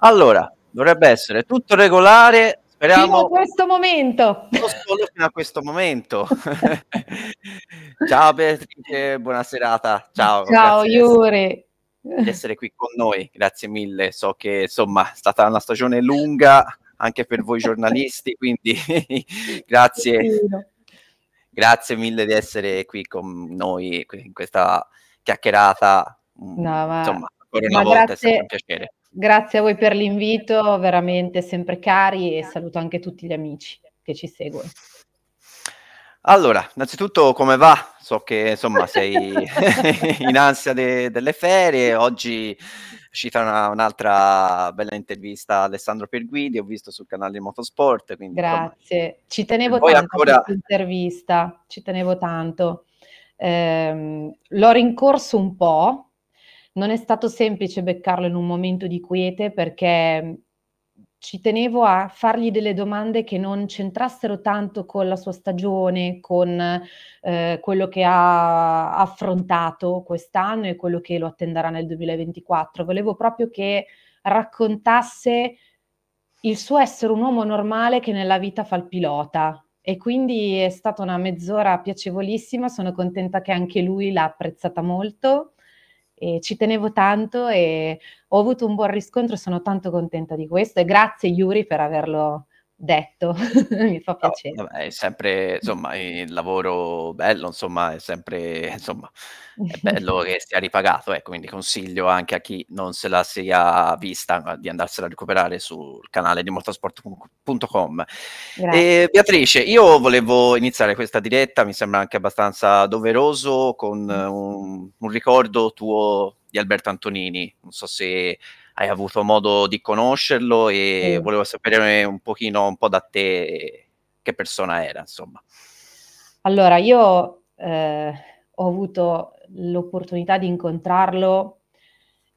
Allora, dovrebbe essere tutto regolare. Speriamo. Fino a questo momento. solo fino a questo momento. Ciao Beatrice, buona serata. Ciao. Ciao Iure. Di essere qui con noi, grazie mille. So che insomma è stata una stagione lunga anche per voi giornalisti, quindi grazie. Grazie mille di essere qui con noi in questa chiacchierata. No, ma... Insomma, ancora una volta grazie... è stato un piacere Grazie a voi per l'invito, veramente sempre cari e saluto anche tutti gli amici che ci seguono. Allora, innanzitutto come va? So che insomma sei in ansia de- delle ferie, oggi ci farà un'altra bella intervista a Alessandro Perguidi, ho visto sul canale di Motosport. Quindi, Grazie, insomma, ci tenevo tanto ancora... a questa intervista, ci tenevo tanto. Eh, l'ho rincorso un po' Non è stato semplice beccarlo in un momento di quiete perché ci tenevo a fargli delle domande che non c'entrassero tanto con la sua stagione, con eh, quello che ha affrontato quest'anno e quello che lo attenderà nel 2024. Volevo proprio che raccontasse il suo essere un uomo normale che nella vita fa il pilota. E quindi è stata una mezz'ora piacevolissima, sono contenta che anche lui l'ha apprezzata molto e ci tenevo tanto e ho avuto un buon riscontro, sono tanto contenta di questo e grazie Yuri per averlo detto, mi fa piacere. No, è sempre, insomma, il lavoro bello, insomma, è sempre, insomma, è bello che sia ripagato, ecco, quindi consiglio anche a chi non se la sia vista di andarsela a recuperare sul canale di motorsport.com. E, Beatrice, io volevo iniziare questa diretta, mi sembra anche abbastanza doveroso, con mm. un, un ricordo tuo di Alberto Antonini. Non so se hai avuto modo di conoscerlo e mm. volevo sapere un pochino, un po' da te che persona era, insomma. Allora, io eh, ho avuto l'opportunità di incontrarlo,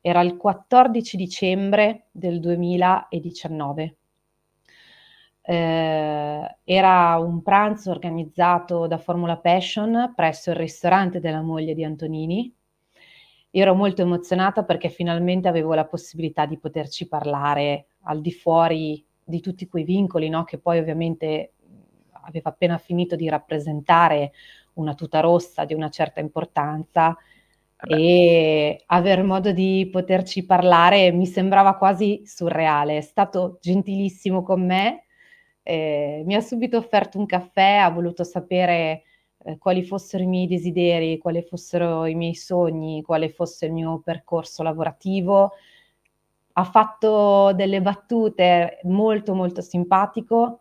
era il 14 dicembre del 2019. Eh, era un pranzo organizzato da Formula Passion presso il ristorante della moglie di Antonini ero molto emozionata perché finalmente avevo la possibilità di poterci parlare al di fuori di tutti quei vincoli, no? che poi ovviamente aveva appena finito di rappresentare una tuta rossa di una certa importanza Vabbè. Eh e aver modo di poterci parlare mi sembrava quasi surreale. È stato gentilissimo con me, eh, mi ha subito offerto un caffè, ha voluto sapere eh, quali fossero i miei desideri, quali fossero i miei sogni, quale fosse il mio percorso lavorativo. Ha fatto delle battute molto molto simpatico.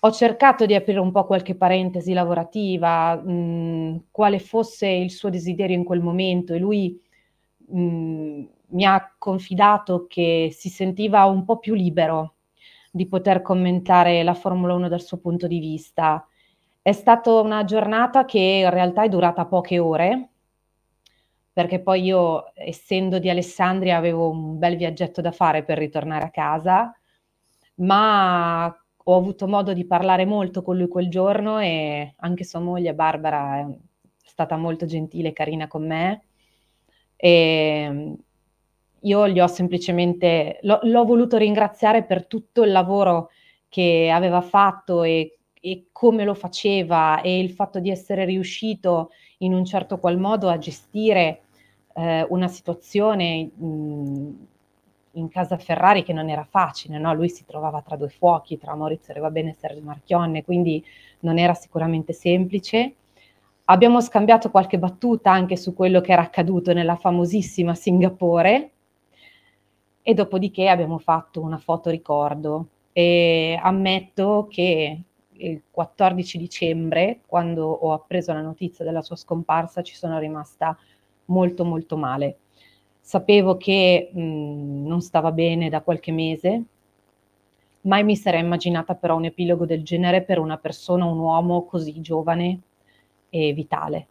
Ho cercato di aprire un po' qualche parentesi lavorativa, mh, mm, quale fosse il suo desiderio in quel momento e lui mh, mm, mi ha confidato che si sentiva un po' più libero di poter commentare la Formula 1 dal suo punto di vista è stata una giornata che in realtà è durata poche ore, perché poi io, essendo di Alessandria, avevo un bel viaggetto da fare per ritornare a casa, ma ho avuto modo di parlare molto con lui quel giorno e anche sua moglie Barbara è stata molto gentile e carina con me. E ehm, io gli ho semplicemente, l'ho, l'ho voluto ringraziare per tutto il lavoro che aveva fatto e e come lo faceva e il fatto di essere riuscito in un certo qual modo a gestire eh, una situazione mh, mm, in casa Ferrari che non era facile, no? lui si trovava tra due fuochi, tra Maurizio e Revabene e Sergio Marchionne, quindi non era sicuramente semplice. Abbiamo scambiato qualche battuta anche su quello che era accaduto nella famosissima Singapore e dopodiché abbiamo fatto una foto ricordo e ammetto che il 14 dicembre, quando ho appreso la notizia della sua scomparsa, ci sono rimasta molto molto male. Sapevo che mh, non stava bene da qualche mese, mai mi sarei immaginata però un epilogo del genere per una persona, un uomo così giovane e vitale.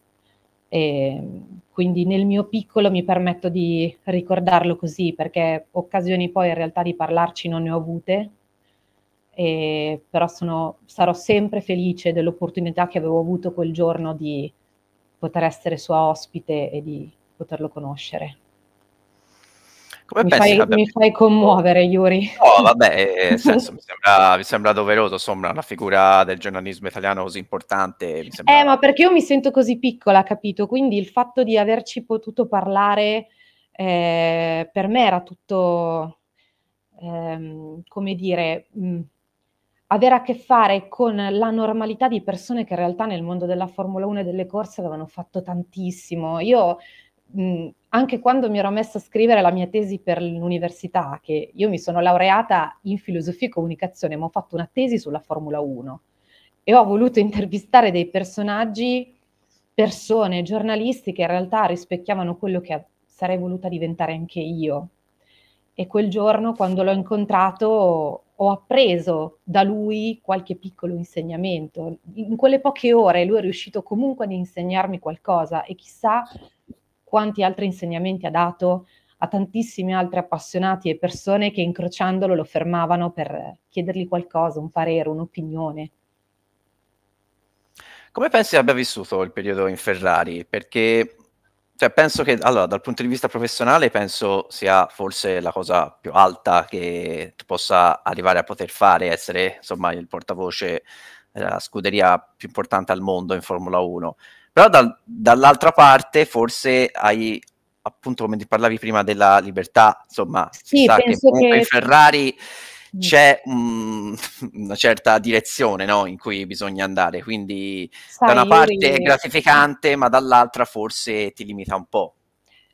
E quindi nel mio piccolo mi permetto di ricordarlo così perché occasioni poi in realtà di parlarci non ne ho avute, eh, però sono, sarò sempre felice dell'opportunità che avevo avuto quel giorno di poter essere sua ospite e di poterlo conoscere. Come mi, pensi, fai, vabbè, mi fai commuovere, Yuri. No, vabbè, eh, senso, mi, sembra, mi, sembra, doveroso, insomma, una figura del giornalismo italiano così importante. Sembra... Eh, ma perché io mi sento così piccola, capito? Quindi il fatto di averci potuto parlare eh, per me era tutto, ehm, come dire... Mh, mm, avere a che fare con la normalità di persone che in realtà nel mondo della Formula 1 e delle corse avevano fatto tantissimo. Io mh, anche quando mi ero messa a scrivere la mia tesi per l'università, che io mi sono laureata in filosofia e comunicazione, ma ho fatto una tesi sulla Formula 1 e ho voluto intervistare dei personaggi, persone, giornalisti che in realtà rispecchiavano quello che sarei voluta diventare anche io e quel giorno quando l'ho incontrato ho appreso da lui qualche piccolo insegnamento. In quelle poche ore lui è riuscito comunque ad insegnarmi qualcosa e chissà quanti altri insegnamenti ha dato a tantissimi altri appassionati e persone che incrociandolo lo fermavano per chiedergli qualcosa, un parere, un'opinione. Come pensi abbia vissuto il periodo in Ferrari? Perché cioè, penso che allora, dal punto di vista professionale penso sia forse la cosa più alta che tu possa arrivare a poter fare, essere insomma il portavoce della eh, scuderia più importante al mondo in Formula 1. Però dal, dall'altra parte forse hai appunto come ti parlavi prima della libertà, insomma, sì, penso che, che Ferrari Mm. c'è um, una certa direzione no? in cui bisogna andare, quindi Sai, da una parte è gratificante, ma dall'altra forse ti limita un po'.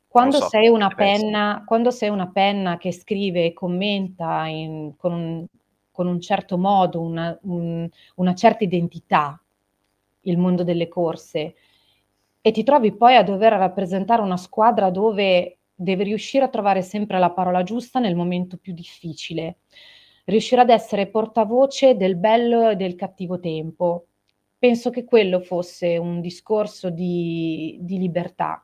Quando, so, sei penna, quando, sei una penna, che scrive e commenta in, con, un, con, un, certo modo, una, un, una certa identità, il mondo delle corse, e ti trovi poi a dover rappresentare una squadra dove devi riuscire a trovare sempre la parola giusta nel momento più difficile riuscirà ad essere portavoce del bello e del cattivo tempo. Penso che quello fosse un discorso di, di libertà,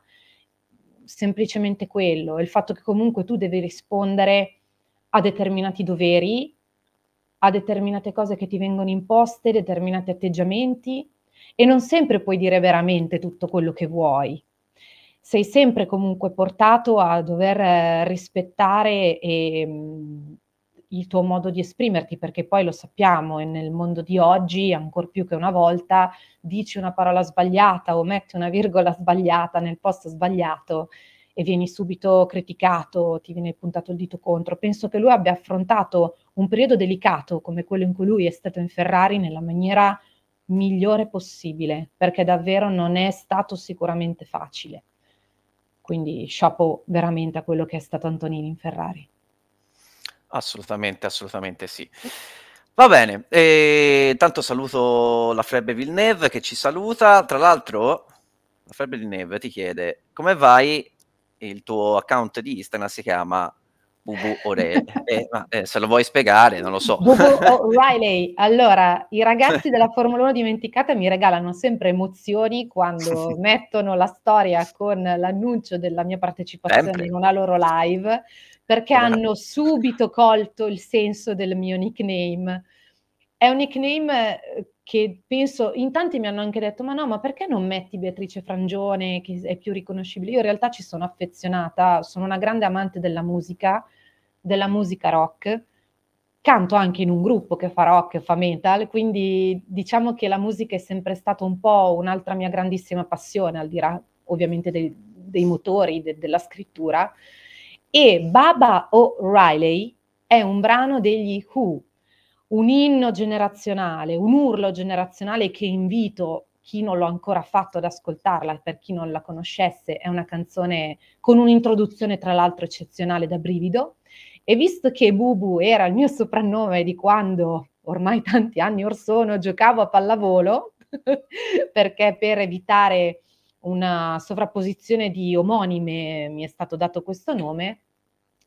semplicemente quello, il fatto che comunque tu devi rispondere a determinati doveri, a determinate cose che ti vengono imposte, determinati atteggiamenti e non sempre puoi dire veramente tutto quello che vuoi. Sei sempre comunque portato a dover eh, rispettare e mm, il tuo modo di esprimerti, perché poi lo sappiamo e nel mondo di oggi, ancora più che una volta, dici una parola sbagliata o metti una virgola sbagliata nel posto sbagliato e vieni subito criticato, ti viene puntato il dito contro. Penso che lui abbia affrontato un periodo delicato come quello in cui lui è stato in Ferrari nella maniera migliore possibile, perché davvero non è stato sicuramente facile. Quindi chapeau veramente a quello che è stato Antonini in Ferrari. Assolutamente, assolutamente sì. Va bene, e eh, intanto saluto la Frebbe Villeneuve che ci saluta. Tra l'altro, la Frebbe Villeneuve ti chiede come vai il tuo account di Instagram si chiama Bubu O'Reilly. Eh, eh, se lo vuoi spiegare, non lo so. Bubu O'Reilly. Allora, i ragazzi della Formula 1 dimenticata mi regalano sempre emozioni quando mettono la storia con l'annuncio della mia partecipazione sempre. in una loro live perché hanno subito colto il senso del mio nickname. È un nickname eh, che penso, in tanti mi hanno anche detto, ma no, ma perché non metti Beatrice Frangione che è più riconoscibile? Io in realtà ci sono affezionata, sono una grande amante della musica, della musica rock. Canto anche in un gruppo che fa rock, fa metal, quindi diciamo che la musica è sempre stata un po' un'altra mia grandissima passione, al di là ovviamente dei, dei motori, de, della scrittura e Baba O'Reilly è un brano degli Who, un inno generazionale, un urlo generazionale che invito chi non l'ha ancora fatto ad ascoltarla, per chi non la conoscesse, è una canzone con un'introduzione tra l'altro eccezionale da brivido. E visto che Bubu era il mio soprannome di quando, ormai tanti anni or sono, giocavo a pallavolo, perché per evitare una sovrapposizione di omonime, mi è stato dato questo nome,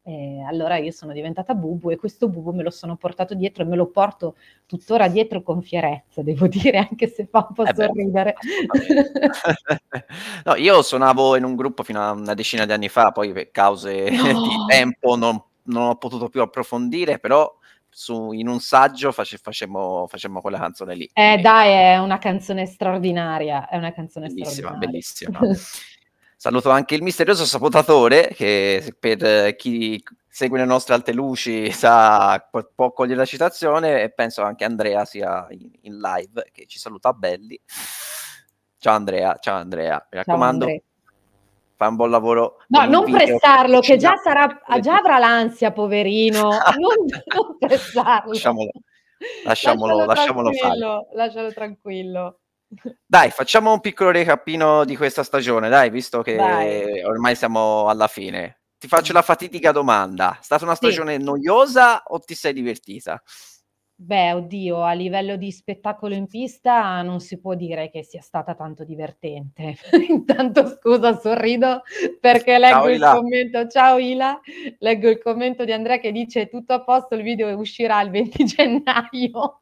e allora io sono diventata Bubu e questo Bubu me lo sono portato dietro e me lo porto tuttora dietro con fierezza, devo dire, anche se fa un po' eh sorridere. no, io suonavo in un gruppo fino a una decina di anni fa, poi per cause no. di tempo non, non ho potuto più approfondire, però su, in un saggio face, facemmo, facemmo, quella canzone lì. Eh dai, è una canzone straordinaria, è una canzone bellissima, Bellissima, Saluto anche il misterioso sabotatore che per chi segue le nostre alte luci sa, può cogliere la citazione e penso anche Andrea sia in, in live che ci saluta belli. Ciao Andrea, ciao Andrea, mi raccomando. Andrea fa un buon lavoro. No, non prestarlo, che già, sarà, già, avrà l'ansia, poverino. non, non prestarlo. Lasciamolo, lasciamolo, lasciamolo, lasciamolo Lascialo tranquillo. Dai, facciamo un piccolo recapino di questa stagione, dai, visto che dai. ormai siamo alla fine. Ti faccio la fatidica domanda. È stata una stagione sì. noiosa o ti sei divertita? Beh, oddio, a livello di spettacolo in pista non si può dire che sia stata tanto divertente. Intanto scusa, sorrido perché leggo Ciao, il Ila. commento. Ciao Ila, leggo il commento di Andrea che dice tutto a posto, il video uscirà il 20 gennaio.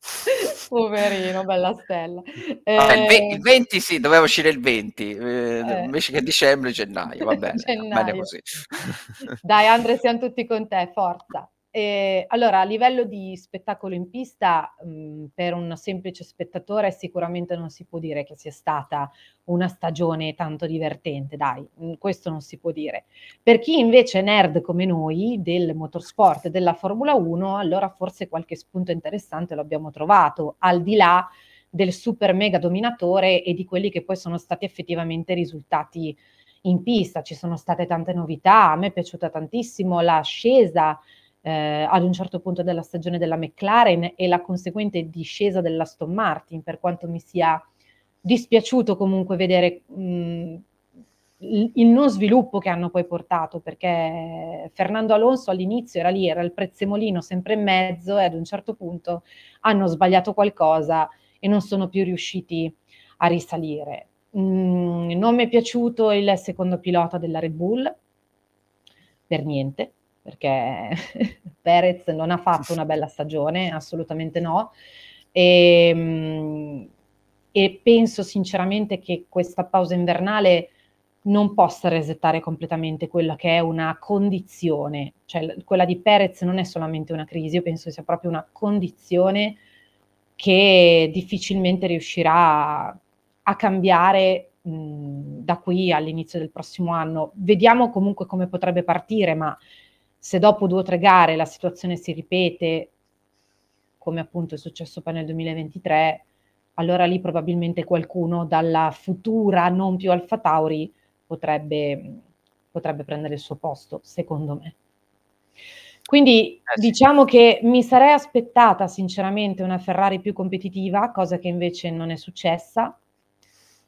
Poverino, bella stella. Eh, il, 20, il, 20, ehm, sì, doveva uscire il 20, eh, eh. invece che dicembre, gennaio, va bene, gennaio. bene così. Dai Andrea, siamo tutti con te, forza. Eh, allora, a livello di spettacolo in pista, mh, mhmm, per un semplice spettatore sicuramente non si può dire che sia stata una stagione tanto divertente, dai, mh, mhmm, questo non si può dire. Per chi invece è nerd come noi del motorsport e della Formula 1, allora forse qualche spunto interessante lo abbiamo trovato, al di là del super mega dominatore e di quelli che poi sono stati effettivamente risultati in pista. Ci sono state tante novità, a me è piaciuta tantissimo la eh, ad un certo punto della stagione della McLaren e la conseguente discesa dell'Aston Martin, per quanto mi sia dispiaciuto comunque vedere mh, mm, il non sviluppo che hanno poi portato, perché Fernando Alonso all'inizio era lì, era il prezzemolino sempre in mezzo e ad un certo punto hanno sbagliato qualcosa e non sono più riusciti a risalire. Mm, non mi è piaciuto il secondo pilota della Red Bull, per niente, perché Perez non ha fatto una bella stagione, assolutamente no. E, ehm, e penso sinceramente che questa pausa invernale non possa resettare completamente quella che è una condizione, cioè quella di Perez non è solamente una crisi, io penso sia proprio una condizione che difficilmente riuscirà a, cambiare mh, da qui all'inizio del prossimo anno. Vediamo comunque come potrebbe partire, ma se dopo due o tre gare la situazione si ripete, come appunto è successo poi nel 2023, allora lì probabilmente qualcuno dalla futura non più Alfa Tauri potrebbe, potrebbe prendere il suo posto, secondo me. Quindi eh, diciamo che mi sarei aspettata sinceramente una Ferrari più competitiva, cosa che invece non è successa.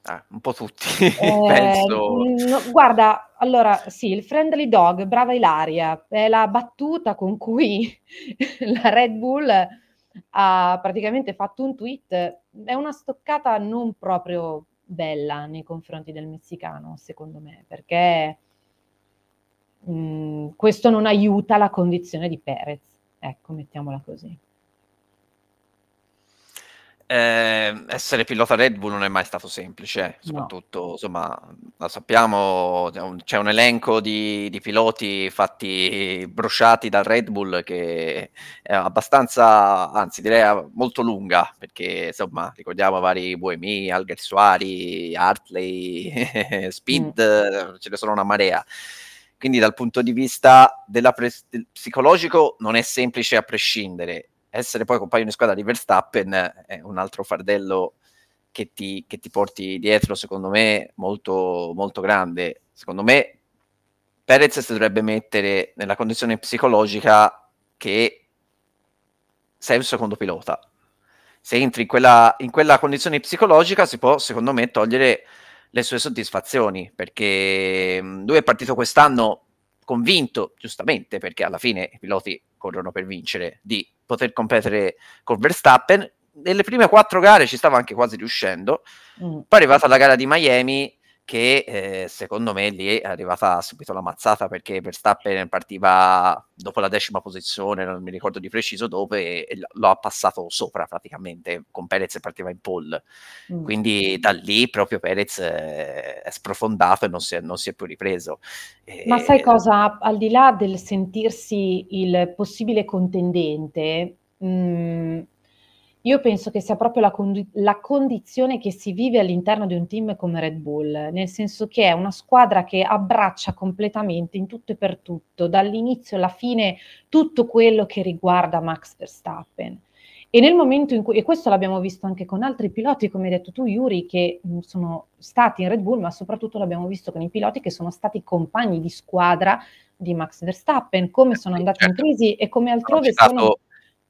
Ah, un po' tutti, eh, penso. No, guarda, allora, sì, il friendly dog, brava Ilaria, è la battuta con cui la Red Bull ha praticamente fatto un tweet, è una stoccata non proprio bella nei confronti del messicano, secondo me, perché mh, mm, questo non aiuta la condizione di Perez, ecco, mettiamola così. Eh, essere pilota Red Bull non è mai stato semplice, eh, soprattutto, no. insomma, lo sappiamo, c'è un, elenco di, di, piloti fatti brosciati dal Red Bull che è abbastanza, anzi direi molto lunga, perché insomma ricordiamo vari Boemi, Algersuari, Hartley, Speed, mm. ce ne sono una marea. Quindi dal punto di vista pre- psicologico non è semplice a prescindere essere poi compagno di squadra di Verstappen è un altro fardello che ti, che ti porti dietro, secondo me, molto, molto grande. Secondo me, Perez si dovrebbe mettere nella condizione psicologica che sei un secondo pilota. Se entri in quella, in quella condizione psicologica si può, secondo me, togliere le sue soddisfazioni, perché mm, lui è partito quest'anno convinto, giustamente, perché alla fine i piloti corrono per vincere, di poter competere con Verstappen. Nelle prime quattro gare ci stava anche quasi riuscendo. Mm. Poi è arrivata la gara di Miami che eh, secondo me lì è arrivata subito la mazzata perché Verstappen partiva dopo la decima posizione, non mi ricordo di preciso dove, e lo ha passato sopra praticamente, con Perez partiva in pole. Mm. Quindi da lì proprio Perez eh, è sprofondato e non si è, non si è più ripreso. E... Ma sai ehm cosa, al di là del sentirsi il possibile contendente, mh, mm, io penso che sia proprio la, condi- la, condizione che si vive all'interno di un team come Red Bull, nel senso che è una squadra che abbraccia completamente in tutto e per tutto, dall'inizio alla fine, tutto quello che riguarda Max Verstappen. E nel momento in cui, e questo l'abbiamo visto anche con altri piloti, come hai detto tu, Yuri, che mm, sono stati in Red Bull, ma soprattutto l'abbiamo visto con i piloti che sono stati compagni di squadra di Max Verstappen, come sono andati in certo. crisi e come altrove sono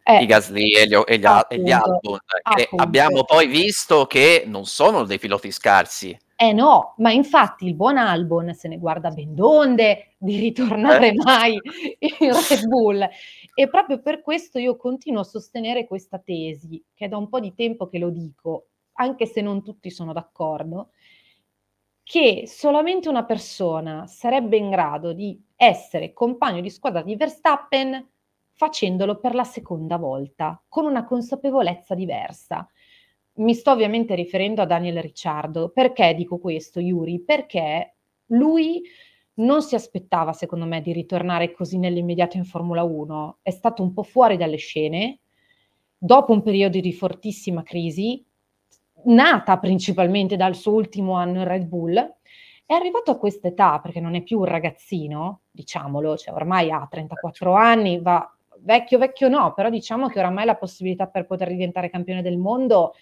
eh, i Gasly e gli, e gli, appunto, e gli Albon, eh, che abbiamo poi visto che non sono dei piloti scarsi. Eh no, ma infatti il buon Albon se ne guarda ben d'onde di ritornare eh. mai in Red Bull. E proprio per questo io continuo a sostenere questa tesi, che è da un po' di tempo che lo dico, anche se non tutti sono d'accordo, che solamente una persona sarebbe in grado di essere compagno di squadra di Verstappen facendolo per la seconda volta, con una consapevolezza diversa. Mi sto ovviamente riferendo a Daniel Ricciardo. Perché dico questo, Yuri? Perché lui non si aspettava, secondo me, di ritornare così nell'immediato in Formula 1. È stato un po' fuori dalle scene, dopo un periodo di fortissima crisi, nata principalmente dal suo ultimo anno in Red Bull, è arrivato a questa età, perché non è più un ragazzino, diciamolo, cioè ormai ha 34 anni, va vecchio vecchio no, però diciamo che oramai la possibilità per poter diventare campione del mondo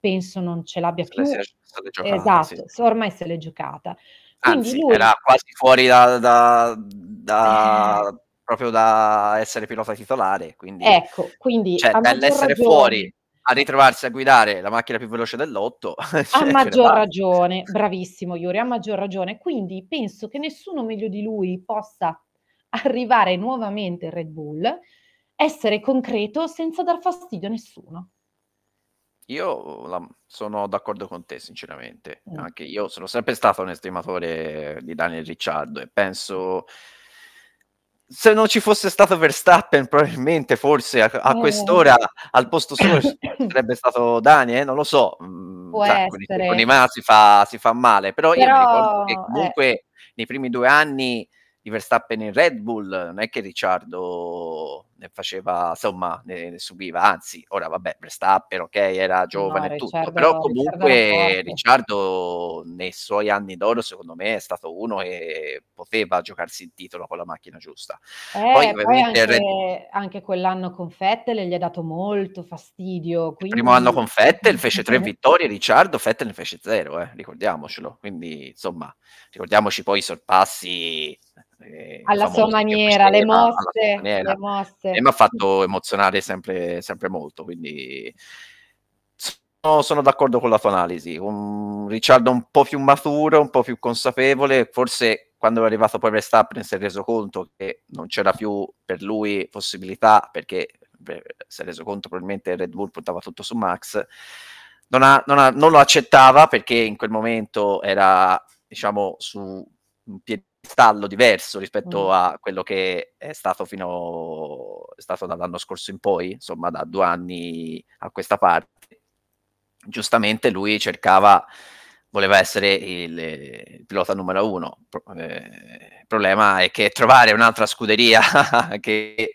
penso non ce l'abbia più. Se l'è giocata, esatto, sì. ormai se l'è giocata. Quindi Anzi, lui... era quasi fuori da, da, da eh. proprio da essere pilota titolare. Quindi, ecco, quindi cioè, dall'essere ragione... fuori a ritrovarsi a guidare la macchina più veloce dell'otto. Cioè, a maggior ragione, bravissimo Yuri, a maggior ragione. Quindi penso che nessuno meglio di lui possa arrivare nuovamente in Red Bull essere concreto senza dar fastidio a nessuno. Io la, sono d'accordo con te, sinceramente. Mm. Anche io sono sempre stato un estimatore di Daniel Ricciardo e penso se non ci fosse stato Verstappen, probabilmente forse a, a mm. quest'ora al posto suo sarebbe stato Dani, Daniel, eh? non lo so. Mm, Può Sa, cioè, con, i, con, i mano si fa, si fa male, però, però, io mi ricordo che eh. comunque eh. nei primi due anni di Verstappen in Red Bull non è che Ricciardo ne faceva, insomma, ne, ne subiva, anzi, ora vabbè, Verstappen, ok, era eh giovane e no, tutto, però comunque Ricciardo nei suoi anni d'oro secondo me è stato uno che poteva giocarsi il titolo con la macchina giusta. Eh, poi, poi anche, Red... anche, quell'anno con Fettel gli ha dato molto fastidio. Quindi... Il primo anno con Fettel fece tre vittorie, Ricciardo Fettel ne fece zero, eh, ricordiamocelo, quindi insomma, ricordiamoci poi i sorpassi eh, alla sua maniera, le mosse, le mosse e mi ha fatto emozionare sempre, sempre molto. Quindi sono, sono, d'accordo con la tua analisi. Un Ricciardo un po' più maturo, un po' più consapevole. Forse quando è arrivato poi Verstappen si è reso conto che non c'era più per lui possibilità perché si è reso conto probabilmente Red Bull puntava tutto su Max. Non, ha, non, ha, non lo accettava perché in quel momento era diciamo su un piede stallo diverso rispetto mm. a quello che è stato fino è stato dall'anno scorso in poi, insomma da due anni a questa parte. Giustamente lui cercava, voleva essere il, il pilota numero uno. Pro, eh, il problema è che trovare un'altra scuderia che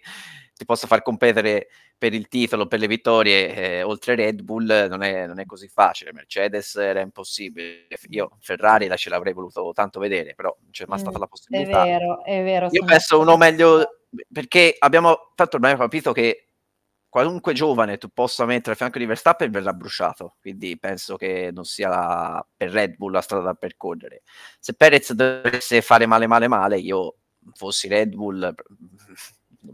ti possa far competere per il titolo, per le vittorie, eh, oltre Red Bull non è, non è, così facile. Mercedes era impossibile. Io Ferrari la ce l'avrei voluto tanto vedere, però non c'è mai mm, stata mm, la possibilità. È vero, è vero. Io penso uno meglio perché abbiamo, tanto ormai capito che qualunque giovane tu possa mettere a fianco di Verstappen verrà bruciato, quindi penso che non sia la, per Red Bull la strada da percorrere. Se Perez dovesse fare male male male, io fossi Red Bull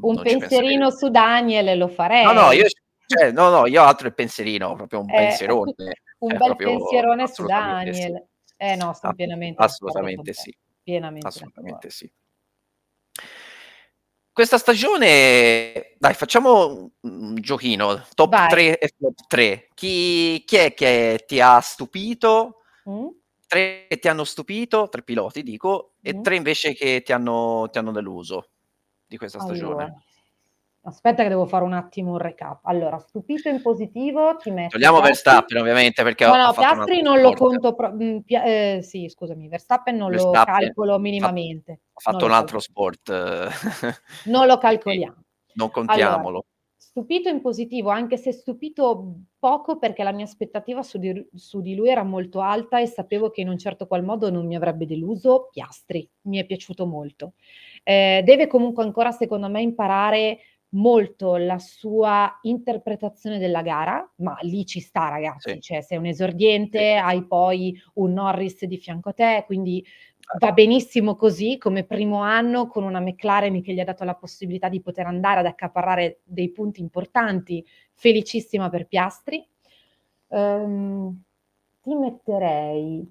un pensierino su Daniele lo farei. No, no, io, cioè, no, no, io altro il pensierino, proprio un eh, pensierone. Un cioè, bel pensierone su Daniel. Sì. Eh no, sono pienamente Assolutamente sì. Pienamente assolutamente sì. Questa stagione, dai, facciamo un giochino, top Vai. 3 e top 3. Chi, chi è che ti ha stupito? Mm? Tre che ti hanno stupito, tre piloti dico, mm? e tre invece che ti hanno, ti hanno deluso di questa stagione? Allora. Aspetta che devo fare un attimo un recap. Allora, stupito in positivo, ti metto... Togliamo Piastri. Verstappen ovviamente perché... No, no, Piastri non lo conto... Pro... Mm, eh, sì, scusami, Verstappen non Verstappen lo calcolo minimamente. Ha fatto un altro sport. Eh, non lo calcoliamo. non contiamolo. Allora, stupito in positivo, anche se stupito poco perché la mia aspettativa su di, su di lui era molto alta e sapevo che in un certo qual modo non mi avrebbe deluso, Piastri, mi è piaciuto molto eh, deve comunque ancora, secondo me, imparare molto la sua interpretazione della gara, ma lì ci sta ragazzi, sì. cioè sei un esordiente, sì. hai poi un Norris di fianco a te, quindi ah. va benissimo così come primo anno con una McLaren che gli ha dato la possibilità di poter andare ad accaparrare dei punti importanti, felicissima per Piastri. Um, ti metterei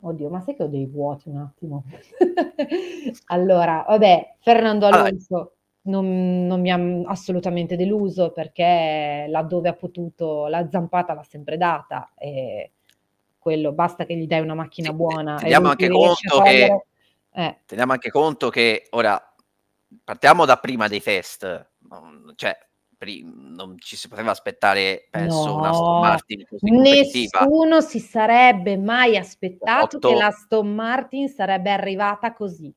Oddio, ma sai che ho dei vuoti un attimo. allora, vabbè, Fernando Alonso non, non mi ha assolutamente deluso perché laddove ha potuto la zampata l'ha sempre data e quello basta che gli dai una macchina eh, buona. Teniamo, anche conto, che, eh. teniamo anche conto che ora partiamo da prima dei test, cioè non ci si poteva aspettare, penso, no, una Aston Martin così Nessuno si sarebbe mai aspettato 8, che la Aston Martin sarebbe arrivata così.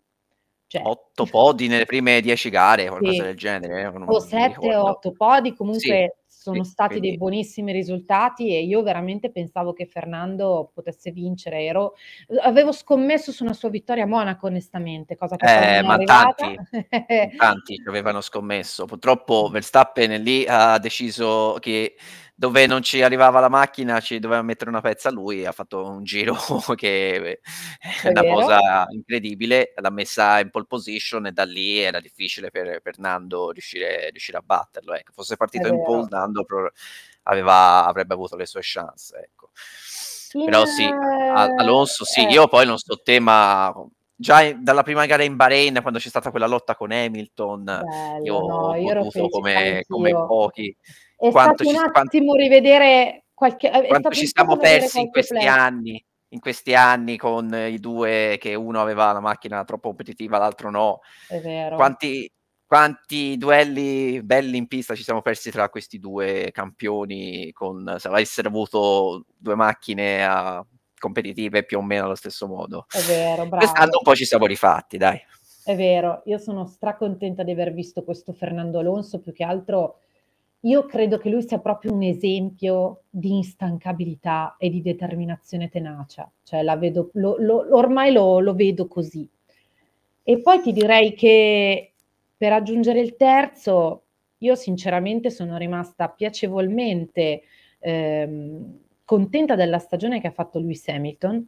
Cioè, otto podi nelle prime dieci gare, qualcosa sì. del genere. Eh, o sette o 8 podi, comunque sì sono sì, stati quindi... dei buonissimi risultati e io veramente pensavo che Fernando potesse vincere. Ero, avevo scommesso su una sua vittoria a Monaco, onestamente, cosa che eh, ma tanti, tanti, ci avevano scommesso. Purtroppo Verstappen lì ha deciso che dove non ci arrivava la macchina ci doveva mettere una pezza lui ha fatto un giro che è, eh, è una vero? cosa incredibile l'ha messa in pole position e da lì era difficile per, per Nando riuscire, riuscire, a batterlo ecco. fosse partito è in pole Nando aveva, avrebbe avuto le sue chance ecco. in... però sì eh, Alonso sì eh. io poi non sto tema... già dalla prima gara in Bahrain, quando c'è stata quella lotta con Hamilton, Bello, io no, ho io come, come, pochi. È quanto stato ci, un attimo quanto, rivedere qualche... Quanto ci siamo persi in questi play. anni, in questi anni con i due che uno aveva la macchina troppo competitiva, l'altro no. È vero. Quanti, quanti duelli belli in pista ci siamo persi tra questi due campioni con se avessero avuto due macchine a, ah, competitive più o meno allo stesso modo. È vero, bravo. Quest'anno un po' ci siamo rifatti, dai. È vero, io sono stracontenta di aver visto questo Fernando Alonso, più che altro io credo che lui sia proprio un esempio di instancabilità e di determinazione tenacia, cioè la vedo, lo, lo, ormai lo, lo vedo così. E poi ti direi che per aggiungere il terzo, io sinceramente sono rimasta piacevolmente ehm, contenta della stagione che ha fatto lui Hamilton,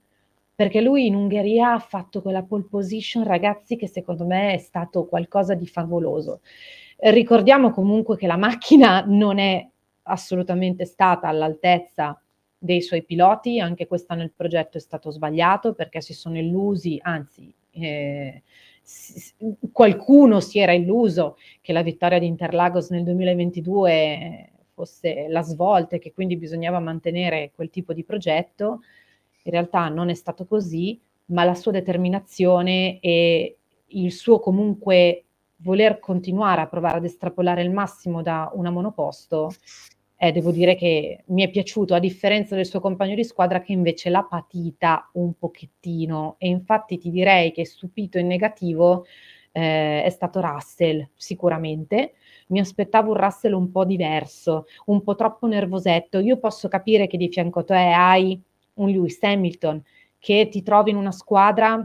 perché lui in Ungheria ha fatto quella pole position, ragazzi, che secondo me è stato qualcosa di favoloso. Ricordiamo comunque che la macchina non è assolutamente stata all'altezza dei suoi piloti, anche quest'anno il progetto è stato sbagliato perché si sono illusi, anzi eh, qualcuno si era illuso che la vittoria di Interlagos nel 2022 fosse la svolta e che quindi bisognava mantenere quel tipo di progetto, in realtà non è stato così, ma la sua determinazione e il suo comunque voler continuare a provare ad estrapolare il massimo da una monoposto, eh, devo dire che mi è piaciuto, a differenza del suo compagno di squadra che invece l'ha patita un pochettino. E infatti ti direi che stupito in negativo eh, è stato Russell, sicuramente. Mi aspettavo un Russell un po' diverso, un po' troppo nervosetto. Io posso capire che di fianco a te hai un Lewis Hamilton che ti trovi in una squadra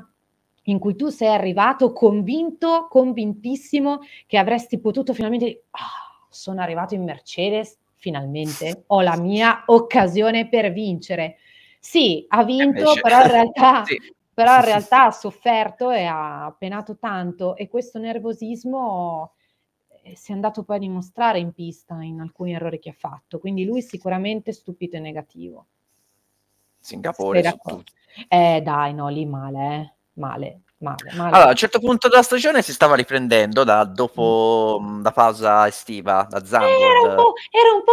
in cui tu sei arrivato convinto, convintissimo che avresti potuto finalmente, oh, sono arrivato in Mercedes, finalmente ho la mia occasione per vincere. Sì, ha vinto, però in realtà... sì. Però in realtà ha sofferto e ha penato tanto e questo nervosismo eh, si è andato poi a dimostrare in pista in alcuni errori che ha fatto, quindi lui sicuramente stupito e negativo. Singapore Spera soprattutto. Eh dai, no, lì male, eh male. Male, male. Allora, a un certo punto della stagione si stava riprendendo da dopo mm. Mm, la pausa estiva da Zambord. Era un po',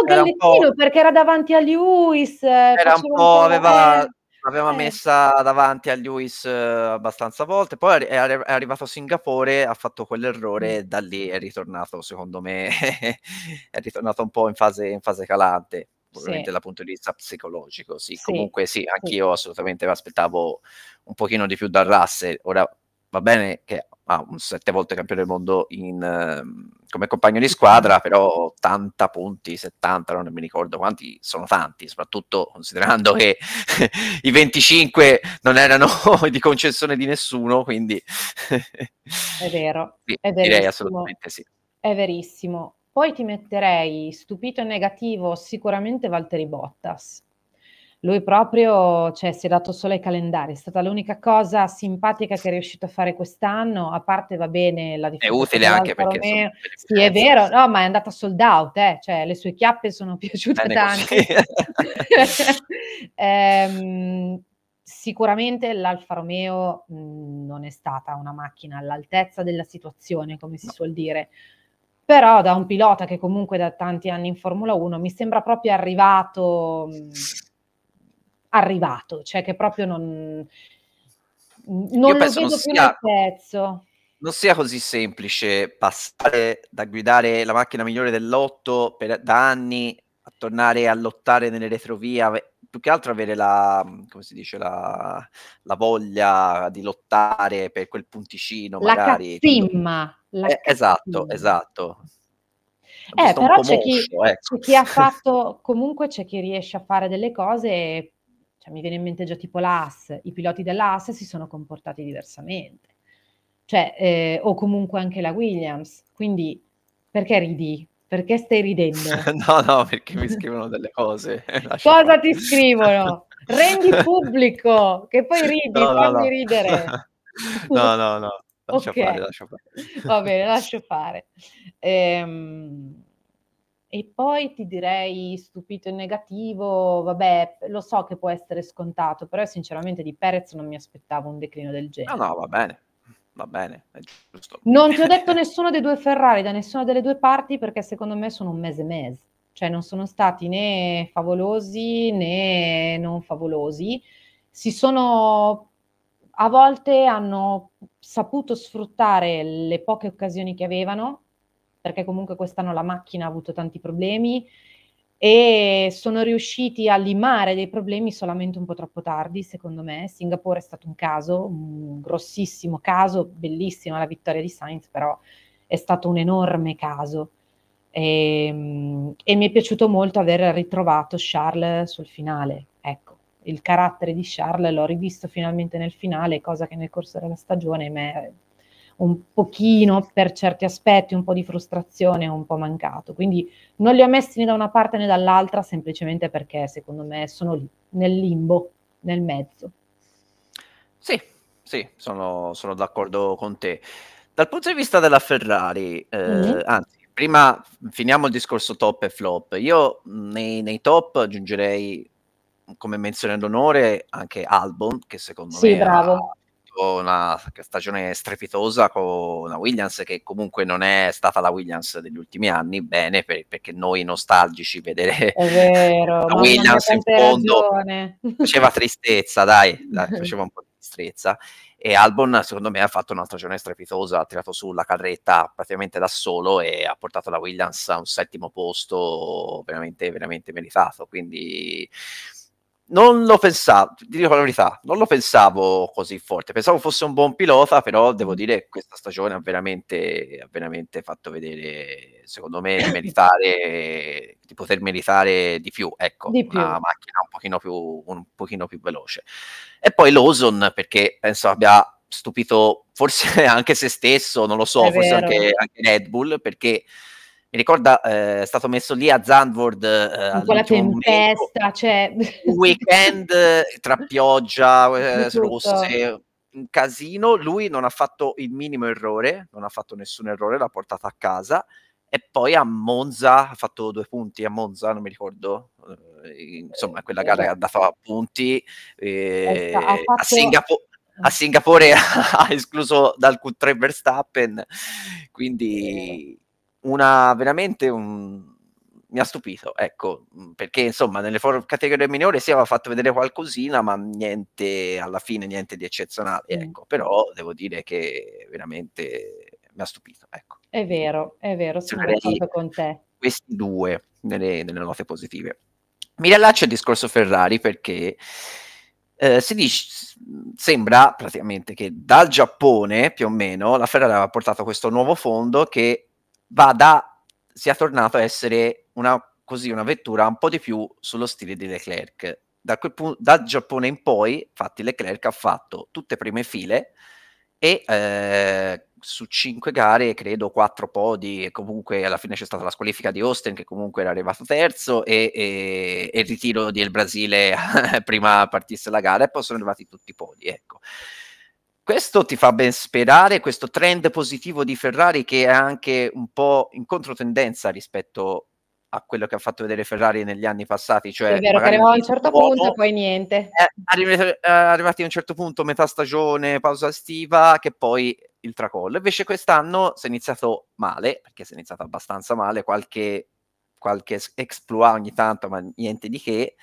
era un po perché era davanti a Lewis. Eh, era un po', un po aveva, l'aveva eh. messa davanti a Lewis eh, abbastanza volte, poi è, è, arrivato a Singapore, ha fatto quell'errore, mm. e da lì è ritornato, secondo me, è ritornato un po' in fase, in fase calante probabilmente sì. dal punto di vista psicologico. Sì, sì. comunque sì, anch'io assolutamente mi aspettavo un pochino di più dal Russell. Ora va bene che ha ah, un sette volte campione del mondo in, uh, come compagno di squadra, però 80 punti, 70, non mi ricordo quanti, sono tanti, soprattutto considerando che i 25 non erano di concessione di nessuno, quindi... è vero, sì, è verissimo. Direi assolutamente sì. È verissimo. Poi ti metterei stupito e negativo sicuramente Valtteri Bottas. Lui proprio cioè, si è dato solo ai calendari, è stata l'unica cosa simpatica che è riuscito a fare quest'anno, a parte va bene la differenza. È utile anche perché... Sono... Sì, è vero, no, ma è andata sold out, eh? cioè, le sue chiappe sono piaciute bene eh, tanto. ehm, sicuramente l'Alfa Romeo mh, mm, non è stata una macchina all'altezza della situazione, come si no. suol dire però da un pilota che comunque da tanti anni in Formula 1 mi sembra proprio arrivato, mhmm, arrivato, cioè che proprio non, mhmm, non lo vedo non più sia, nel pezzo. Non sia così semplice passare da guidare la macchina migliore dell'otto da anni a tornare a lottare nelle retrovie più che altro avere la, mhmm, come si dice, la, la voglia di lottare per quel punticino, la magari. Cazzimma, la eh, esatto, esatto. Eh, però c'è, moscio, chi, ecco. c'è chi, ecco. ha fatto, comunque c'è chi riesce a fare delle cose, cioè mi viene in mente già tipo l'AS, i piloti dell'AS si sono comportati diversamente, cioè, eh, o comunque anche la Williams, quindi perché ridi? Perché stai ridendo? no, no, perché mi scrivono delle cose. Cosa ti scrivono? Rendi pubblico, che poi ridi, no, no fammi no. ridere. no, no, no. Lascia okay. fare, lascia fare. Va bene, lascio fare. Ehm... E poi ti direi stupito e negativo, vabbè, lo so che può essere scontato, però sinceramente di Perez non mi aspettavo un declino del genere. No, no, va bene, va bene, è giusto. Non ti ho detto nessuno dei due Ferrari da nessuna delle due parti perché secondo me sono un mese e mese, cioè non sono stati né favolosi né non favolosi, si sono a volte hanno saputo sfruttare le poche occasioni che avevano perché comunque quest'anno la macchina ha avuto tanti problemi e sono riusciti a limare dei problemi solamente un po' troppo tardi, secondo me. Singapore è stato un caso, un grossissimo caso, bellissima la vittoria di Sainz, però è stato un enorme caso. E, ehm, e, mi è piaciuto molto aver ritrovato Charles sul finale. Ecco, il carattere di Charles l'ho rivisto finalmente nel finale, cosa che nel corso della stagione mi è un pochino per certi aspetti, un po' di frustrazione, un po' mancato. Quindi non li ho messi né da una parte né dall'altra, semplicemente perché secondo me sono lì, nel limbo, nel mezzo. Sì, sì, sono, sono d'accordo con te. Dal punto di vista della Ferrari, eh, mm-hmm. anzi, prima finiamo il discorso top e flop. Io nei, nei top aggiungerei come menzione d'onore anche Albon, che secondo sì, me bravo. Ha, avuto una stagione strepitosa con una Williams, che comunque non è stata la Williams degli ultimi anni, bene, per, perché noi nostalgici vedere la Williams in fondo ragione. faceva tristezza, dai, dai, faceva un po' di tristezza. E Albon, secondo me, ha fatto una stagione strepitosa, ha tirato su la carretta praticamente da solo e ha portato la Williams a un settimo posto veramente, veramente meritato. Quindi non lo pensavo, ti dico la verità, non lo pensavo così forte. Pensavo fosse un buon pilota, però devo mm. dire che questa stagione ha veramente, ha veramente fatto vedere, secondo me, meritare, di poter meritare di più. Ecco, di più. una macchina un pochino, più, un pochino più veloce. E poi Lawson, perché penso abbia stupito forse anche se stesso, non lo so, È forse anche, anche Red Bull, perché mi ricorda eh, è stato messo lì a Zandvoort eh, con la tempesta, cioè... un weekend eh, tra pioggia eh, rosse, un casino, lui non ha fatto il minimo errore, non ha fatto nessun errore, l'ha portata a casa e poi a Monza ha fatto due punti a Monza, non mi ricordo. Eh, insomma, quella eh, gara ha dato a punti fatto... a mm. Singapore a Singapore ha escluso dal Q3 Verstappen, quindi una veramente un, mi ha stupito, ecco, mm, perché insomma nelle for- categorie minore si aveva fatto vedere qualcosina, ma niente alla fine, niente di eccezionale, mm. ecco, però devo dire che veramente mi ha stupito, ecco. È vero, è vero, sono d'accordo con te. Questi due nelle, nelle note positive. Mi riallaccio al discorso Ferrari perché eh, si dice, sembra praticamente che dal Giappone più o meno la Ferrari aveva portato questo nuovo fondo che vada, sia tornato a essere una, così, una vettura un po' di più sullo stile di Leclerc. Da quel punto, dal Giappone in poi, infatti, Leclerc ha fatto tutte prime file e eh, su cinque gare, credo quattro podi, e comunque alla fine c'è stata la squalifica di Austin, che comunque era arrivato terzo, e, e, e il ritiro del Brasile prima partisse la gara, e poi sono arrivati tutti i podi, ecco questo ti fa ben sperare, questo trend positivo di Ferrari che è anche un po' in controtendenza rispetto a quello che ha fatto vedere Ferrari negli anni passati. Cioè, è vero, che arrivava a un certo buono, punto e poi niente. È eh, eh, arrivati a un certo punto, metà stagione, pausa estiva, che poi il tracollo. Invece quest'anno si è iniziato male, perché si è iniziato abbastanza male, qualche, qualche exploit ogni tanto, ma niente di che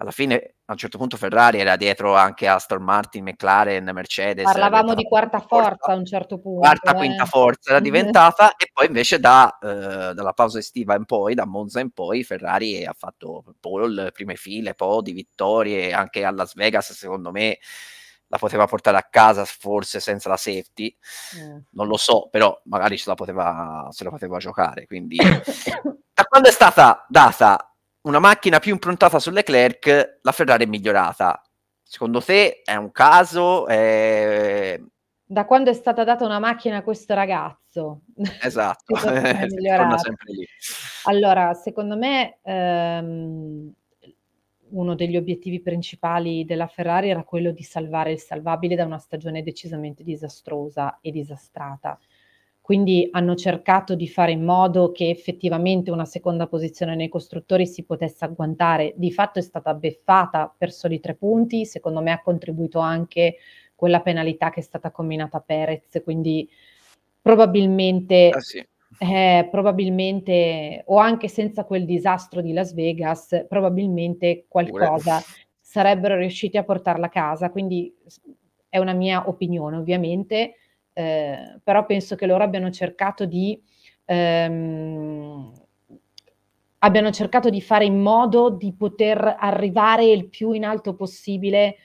alla fine a un certo punto Ferrari era dietro anche Aston Martin, McLaren, Mercedes. Parlavamo di quarta forza, forza, a un certo punto. Quarta, eh. quinta forza era diventata e poi invece da, eh, dalla pausa estiva in poi, da Monza in poi, Ferrari ha fatto pole, prime file, podi, vittorie, anche a Las Vegas secondo me la poteva portare a casa forse senza la safety, mm. non lo so, però magari se la poteva, se la poteva giocare. Quindi da quando è stata data una macchina più improntata sull'Eclerc, la Ferrari è migliorata. Secondo te è un caso? È... Da quando è stata data una macchina a questo ragazzo? Esatto, Allora, secondo me ehm, uno degli obiettivi principali della Ferrari era quello di salvare il salvabile da una stagione decisamente disastrosa e disastrata quindi hanno cercato di fare in modo che effettivamente una seconda posizione nei costruttori si potesse agguantare. Di fatto è stata beffata per soli tre punti, secondo me ha contribuito anche quella penalità che è stata combinata a Perez, quindi probabilmente, ah, sì. eh, probabilmente o anche senza quel disastro di Las Vegas, probabilmente qualcosa Uff. sarebbero riusciti a portarla a casa, quindi è una mia opinione ovviamente eh, però penso che loro abbiano cercato di... Ehm, abbiano cercato di fare in modo di poter arrivare il più in alto possibile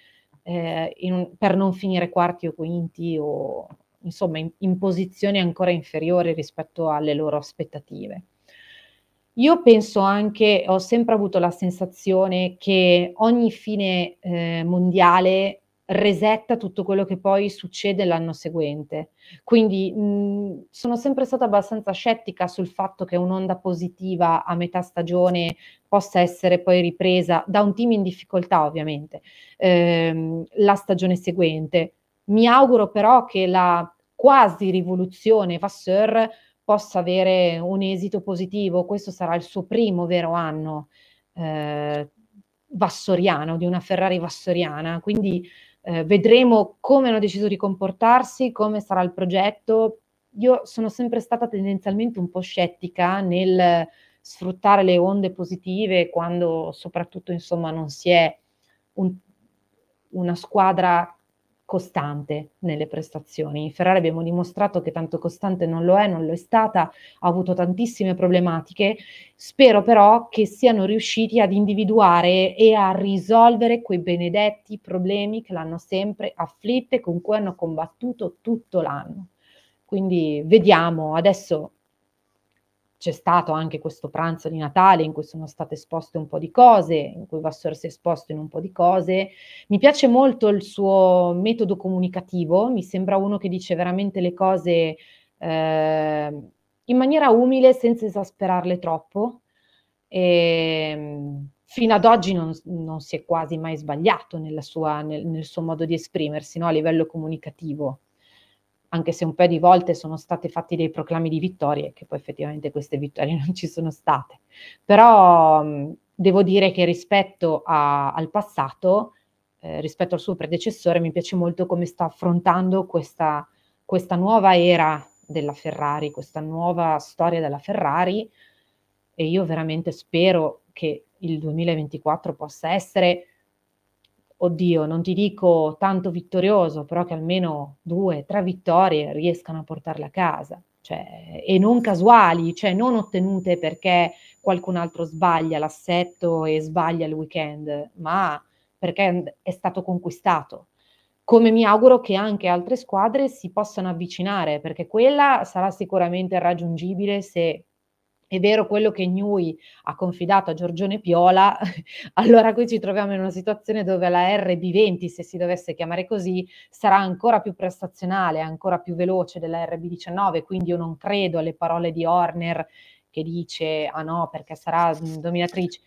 eh, in, per non finire quarti o quinti o insomma in, in, posizioni ancora inferiori rispetto alle loro aspettative. Io penso anche, ho sempre avuto la sensazione che ogni fine eh, mondiale resetta tutto quello che poi succede l'anno seguente. Quindi mh, sono sempre stata abbastanza scettica sul fatto che un'onda positiva a metà stagione possa essere poi ripresa da un team in difficoltà, ovviamente, ehm, la stagione seguente. Mi auguro però che la quasi rivoluzione Vasseur possa avere un esito positivo. Questo sarà il suo primo vero anno eh, vassoriano, di una Ferrari vassoriana. Quindi eh, vedremo come hanno deciso di comportarsi, come sarà il progetto. Io sono sempre stata tendenzialmente un po' scettica nel sfruttare le onde positive quando soprattutto insomma non si è un, una squadra costante nelle prestazioni. In Ferrari abbiamo dimostrato che tanto costante non lo è, non lo è stata, ha avuto tantissime problematiche. Spero però che siano riusciti ad individuare e a risolvere quei benedetti problemi che l'hanno sempre afflitta e con cui hanno combattuto tutto l'anno. Quindi vediamo, adesso c'è stato anche questo pranzo di Natale in cui sono state esposte un po' di cose, in cui Vassor si è esposto in un po' di cose. Mi piace molto il suo metodo comunicativo, mi sembra uno che dice veramente le cose eh, in maniera umile, senza esasperarle troppo. E, ehm, fino ad oggi non, non si è quasi mai sbagliato sua, nel, nel, suo modo di esprimersi no? a livello comunicativo anche se un paio di volte sono stati fatti dei proclami di vittorie, che poi effettivamente queste vittorie non ci sono state. Però devo dire che rispetto a, al passato, eh, rispetto al suo predecessore, mi piace molto come sta affrontando questa, questa nuova era della Ferrari, questa nuova storia della Ferrari e io veramente spero che il 2024 possa essere oddio, non ti dico tanto vittorioso, però che almeno due, tre vittorie riescano a portarle a casa. Cioè, e non casuali, cioè non ottenute perché qualcun altro sbaglia l'assetto e sbaglia il weekend, ma perché è stato conquistato. Come mi auguro che anche altre squadre si possano avvicinare, perché quella sarà sicuramente raggiungibile se è vero quello che Nui ha confidato a Giorgione Piola, allora qui ci troviamo in una situazione dove la RB20, se si dovesse chiamare così, sarà ancora più prestazionale, ancora più veloce della RB19, quindi io non credo alle parole di Horner che dice ah no perché sarà mm, dominatrice.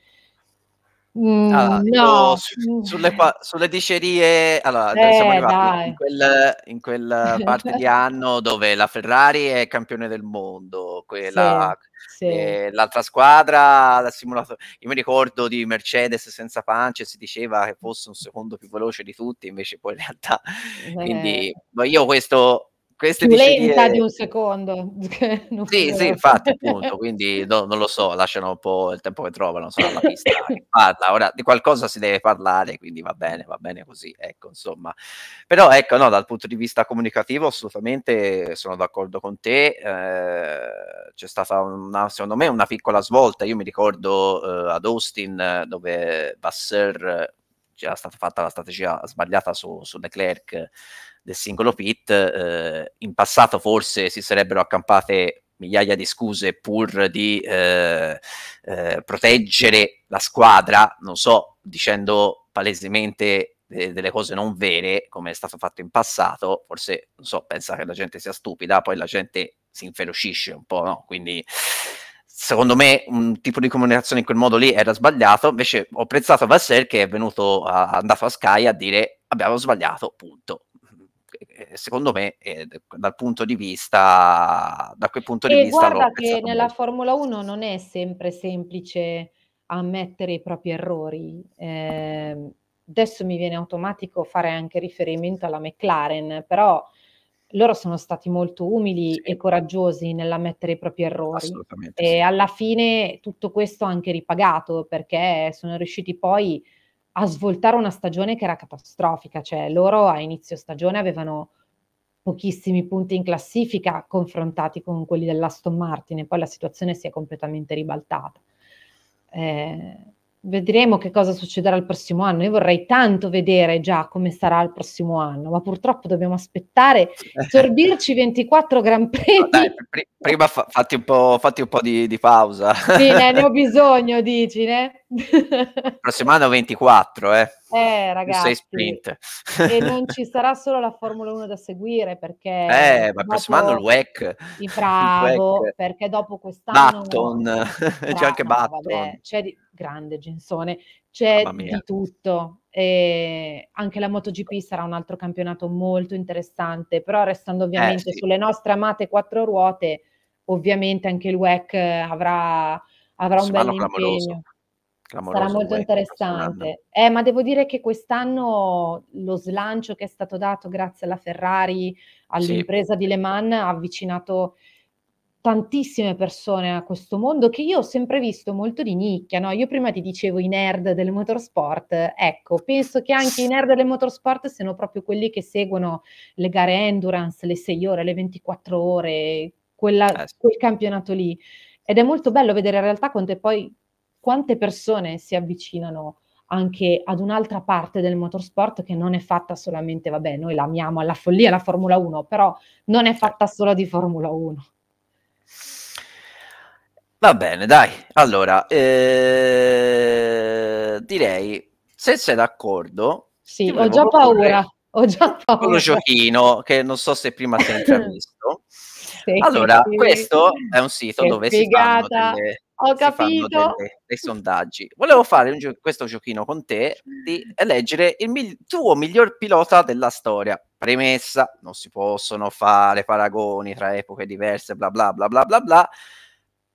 Mm, allora, ah, no. Su, sulle, sulle dicerie, allora, eh, siamo arrivati in, quel, in, quella parte di anno dove la Ferrari è campione del mondo, quella... Sì sì. eh, l'altra squadra la simulato. Io mi ricordo di Mercedes senza pancia, si diceva che fosse un secondo più veloce di tutti, invece poi in realtà. Eh. Quindi io questo queste più lenta di un secondo. sì, sì, infatti, appunto, quindi no, non lo so, lasciano un po' il tempo che trovano, sono alla pista eh, parla. Ora di qualcosa si deve parlare, quindi va bene, va bene così, ecco, insomma. Però ecco, no, dal punto di vista comunicativo assolutamente sono d'accordo con te, eh, c'è stata una, secondo me una piccola svolta, io mi ricordo eh, ad Austin dove Basser già stata fatta la strategia sbagliata su, su Leclerc del singolo pit, eh, in passato forse si sarebbero accampate migliaia di scuse pur di eh, eh, proteggere la squadra, non so, dicendo palesemente de- delle cose non vere, come è stato fatto in passato, forse, non so, pensa che la gente sia stupida, poi la gente si inferocisce un po', no? Quindi secondo me un tipo di comunicazione in quel modo lì era sbagliato, invece ho apprezzato Vassel che è venuto, a, andato a Sky a dire abbiamo sbagliato, punto. Secondo me, eh, dal punto di vista, da quel punto e di vista, guarda che nella molto. Formula 1 non è sempre semplice ammettere i propri errori. Eh, adesso mi viene automatico fare anche riferimento alla McLaren, però loro sono stati molto umili sì. e coraggiosi nell'ammettere i propri errori. Assolutamente. E sì. alla fine tutto questo ha anche ripagato perché sono riusciti poi a svoltare una stagione che era catastrofica, cioè loro a inizio stagione avevano pochissimi punti in classifica confrontati con quelli dell'Aston Martin e poi la situazione si è completamente ribaltata. Eh, vedremo che cosa succederà il prossimo anno. Io vorrei tanto vedere già come sarà il prossimo anno, ma purtroppo dobbiamo aspettare, sorbirci 24 Gran Premi. No, dai, pr- prima fa- fatti, un po', fatti un po di, di, pausa. Sì, ne, ne ho bisogno, dici, ne? prossimo anno 24, eh. Eh, ragazzi, sprint. e non ci sarà solo la Formula 1 da seguire perché... Eh, ma il prossimo anno il WEC. Bravo, il WEC. perché dopo quest'anno... Button, bravo, c'è anche ah, Button. vabbè, c'è di, grande Gensone, c'è di tutto. E anche la MotoGP sarà un altro campionato molto interessante, però restando eh, ovviamente eh, sì. sulle nostre amate quattro ruote, ovviamente anche il WEC avrà, avrà un bel impegno. Clamoroso. sarà molto WEC, interessante. Eh, ma devo dire che quest'anno lo slancio che è stato dato grazie alla Ferrari, all'impresa sì. di Le Mans, ha avvicinato tantissime persone a questo mondo che io ho sempre visto molto di nicchia, no? Io prima ti dicevo i nerd del motorsport, ecco, penso che anche i nerd del motorsport siano proprio quelli che seguono le gare endurance, le 6 ore, le 24 ore, quella, eh quel campionato lì. Ed è molto bello vedere in realtà quante, poi, quante persone si avvicinano anche ad un'altra parte del motorsport che non è fatta solamente, vabbè, noi la amiamo alla follia la Formula 1, però non è certo. fatta solo di Formula 1. Va bene, dai. Allora, eh, direi, se sei d'accordo... Sì, ho già paura. Ho già paura. Lo giochino, che non so se prima si è visto. sì, allora, sì. questo è un sito che dove figata. si delle, ho capito. Delle, dei sondaggi. Volevo fare gio- questo giochino con te di leggere il mi- tuo miglior pilota della storia. Premessa, non si possono fare paragoni tra epoche diverse, bla bla bla bla bla bla,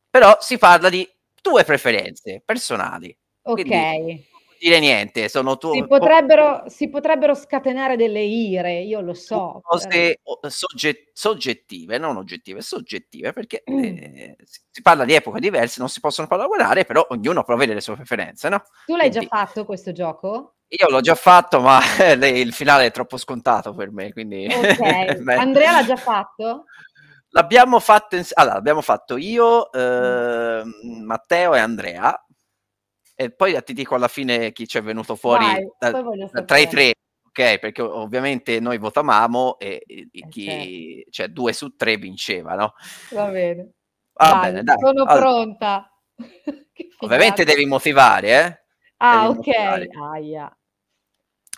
però si parla di tue preferenze personali. Ok. Quindi, dire niente, sono tu. Si potrebbero, po- si potrebbero scatenare delle ire, io lo so. Cose eh. sogget- soggettive, non oggettive, soggettive, perché mm. eh, si, parla di epoche diverse, non si possono collaborare, però ognuno può avere le sue preferenze, no? Tu l'hai quindi, già fatto questo gioco? Io l'ho già fatto, ma il finale è troppo scontato per me, quindi... Okay. Andrea l'ha già fatto? L'abbiamo fatto, ins- allora, l'abbiamo fatto io, eh, Matteo e Andrea, e poi eh, ti dico alla fine chi ci è venuto fuori Vai, da, tra i tre, ok? Perché ovviamente noi votavamo e, e eh, chi, okay. Certo. cioè due su tre vinceva, no? Va bene. Va Vai, bene, dai. Sono allora. pronta. ovviamente devi motivare, eh? Ah, devi ok. Motivare. Ah,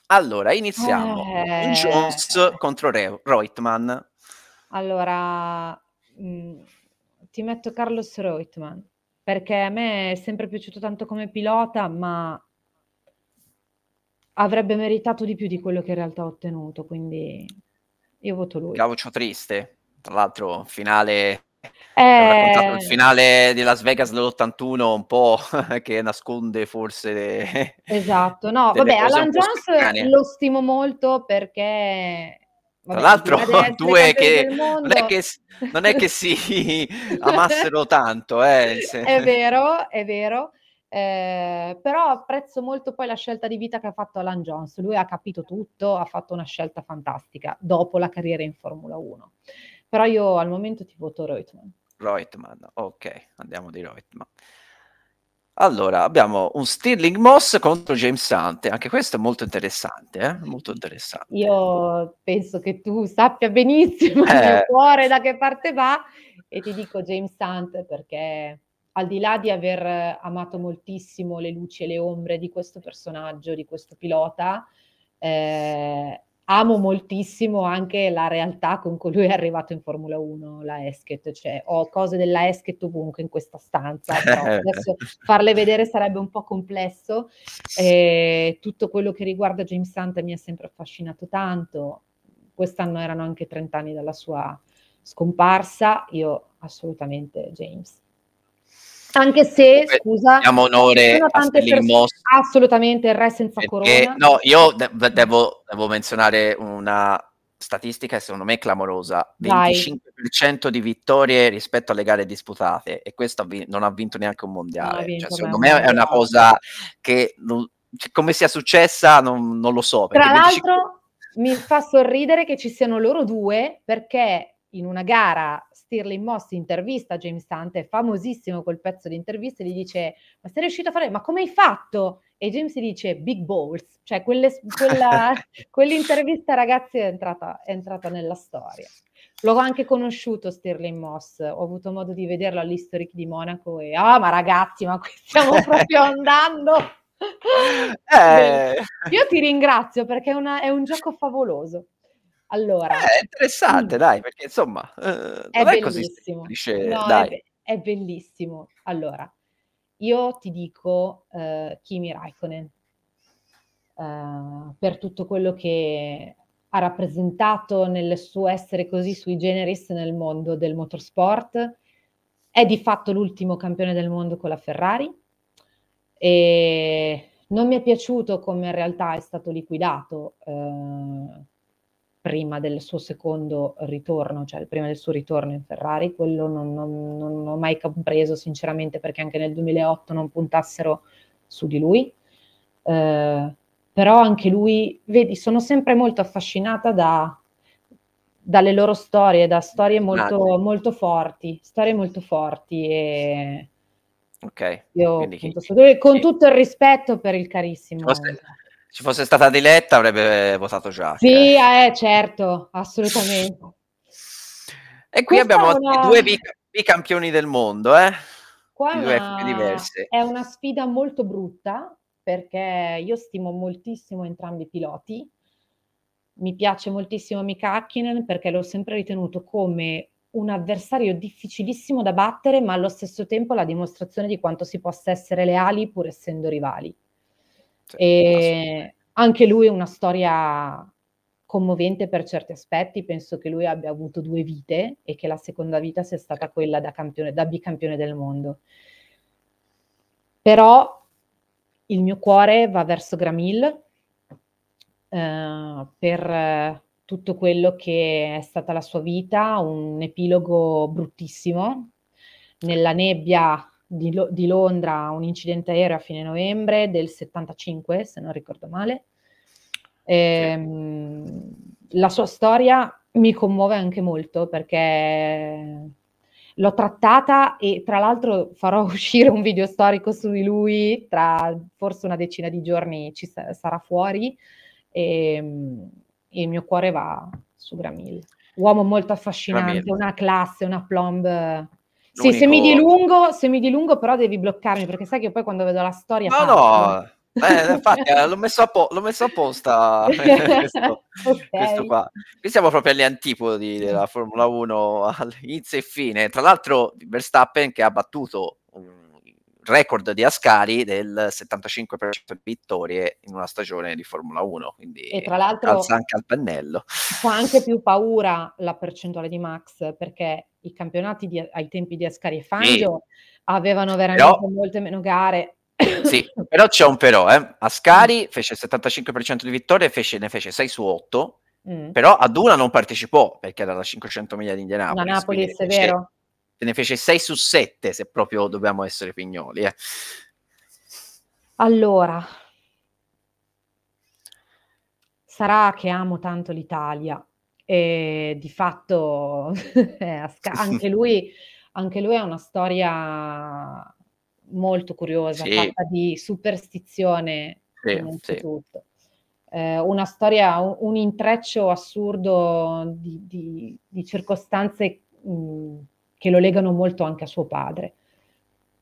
Allora, iniziamo. Eh... Jones contro Re- Reutemann. Allora, mh, mm, ti metto Carlos Reutemann perché a me è sempre piaciuto tanto come pilota, ma avrebbe meritato di più di quello che in realtà ha ottenuto, quindi io voto lui. Gaucio triste, tra l'altro finale eh... il finale di Las Vegas dell'81 un po' che nasconde forse le... esatto no vabbè Alan Jones lo stimo molto perché Vabbè, Tra l'altro, due che non è che, non è che si amassero tanto. Eh. È vero, è vero. Eh, però apprezzo molto poi la scelta di vita che ha fatto Alan Jones. Lui ha capito tutto, ha fatto una scelta fantastica dopo la carriera in Formula 1. Però io al momento ti voto Reutemann. Reutemann, ok, andiamo di Reutemann. Allora, abbiamo un Stirling Moss contro James Hunt, anche questo è molto interessante, eh? molto interessante. Io penso che tu sappia benissimo eh. il cuore da che parte va e ti dico James Hunt perché al di là di aver amato moltissimo le luci e le ombre di questo personaggio, di questo pilota, eh, amo moltissimo anche la realtà con cui lui è arrivato in Formula 1, la Esket, cioè ho cose della Esket ovunque in questa stanza, adesso farle vedere sarebbe un po' complesso, eh, tutto quello che riguarda James Hunt mi ha sempre affascinato tanto, quest'anno erano anche 30 anni dalla sua scomparsa, io assolutamente James. Anche se, Beh, scusa, diamo onore a Stellimmos. Assolutamente, il re senza perché, corona. No, io de- devo, devo menzionare una, statistica secondo me clamorosa, 25% di vittorie rispetto alle gare disputate e questo non ha vinto neanche un mondiale. Vinto, cioè, secondo me è una cosa che non, cioè, come sia successa non, non lo so. Tra l'altro 25... mi fa sorridere che ci siano loro due perché in una gara Stirling Moss intervista James Hunt, è famosissimo quel pezzo di intervista, e gli dice ma sei riuscito a fare, ma come hai fatto? E James dice big balls, cioè quelle, quella, quell'intervista ragazzi è entrata, è entrata nella storia. L'ho anche conosciuto Stirling Moss, ho avuto modo di vederlo all'Historic di Monaco e ah ma ragazzi ma qui stiamo proprio andando! Eh. Io ti ringrazio perché è, una, è un gioco favoloso. Allora, eh, è interessante, mh. Mm. dai, perché insomma, eh, non è così semplice, no, dai. È, be- è, bellissimo. Allora, io ti dico eh, Kimi Raikkonen eh, per tutto quello che ha rappresentato nel suo essere così sui generis nel mondo del motorsport. È di fatto l'ultimo campione del mondo con la Ferrari e non mi è piaciuto come in realtà è stato liquidato. Eh, prima del suo secondo ritorno, cioè prima del suo ritorno in Ferrari, quello non, non, non ho mai compreso sinceramente perché anche nel 2008 non puntassero su di lui. Eh, però anche lui, vedi, sono sempre molto affascinata da, dalle loro storie, da storie ah, molto, molto forti, storie molto forti e... Ok. Io, Quindi, appunto, con tutto il rispetto per il carissimo. Aspetta ci fosse stata Diletta avrebbe eh, votato Jacques. Sì, cioè. eh, certo, assolutamente. E qui Questa abbiamo una... due bicampioni del mondo, eh? Qua due diverse. È una sfida molto brutta perché io stimo moltissimo entrambi i piloti. Mi piace moltissimo Mikakkinen perché l'ho sempre ritenuto come un avversario difficilissimo da battere, ma allo stesso tempo la dimostrazione di quanto si possa essere leali pur essendo rivali e anche lui è una storia commovente per certi aspetti, penso che lui abbia avuto due vite e che la seconda vita sia stata certo. quella da, campione, da bicampione del mondo. Però il mio cuore va verso Gramil eh, per tutto quello che è stata la sua vita, un epilogo bruttissimo, nella nebbia di, Lo- di Londra un incidente aereo a fine novembre del 75, se non ricordo male. E, ehm, sì. La sua storia mi commuove anche molto perché l'ho trattata e tra l'altro farò uscire un video storico su di lui tra forse una decina di giorni ci sa- sarà fuori e, ehm, e, il mio cuore va su Gramil. Uomo molto affascinante, Gramil. una classe, una plomb sì, se mi, dilungo, se mi dilungo però devi bloccarmi perché sai che poi quando vedo la storia... No, parlo. no, eh, infatti eh, l'ho messo, apposta eh, questo, okay. questo, qua. Qui siamo proprio agli antipodi della Formula 1 all'inizio e fine. Tra l'altro Verstappen che ha battuto un record di Ascari del 75% di vittorie in una stagione di Formula 1, quindi e tra l'altro alza anche al pennello. Fa anche più paura la percentuale di Max perché i campionati di, ai tempi di Ascari e Fangio sì. avevano veramente però, molte meno gare. Sì, però c'è un però, eh. Ascari mm. fece il 75% di vittorie, fece, ne fece 6 su 8, mm. però ad una non partecipò perché era da 500 miglia di Indianapolis. La Napoli, è vero che ne fece 6 su 7, se proprio dobbiamo essere pignoli. Eh. Allora, sarà che amo tanto l'Italia e di fatto eh, anche, lui, anche lui ha una storia molto curiosa, sì. fatta di superstizione sì, innanzitutto. Sì. Eh, una storia, un, un intreccio assurdo di, di, di circostanze mh, mm, che lo legano molto anche a suo padre.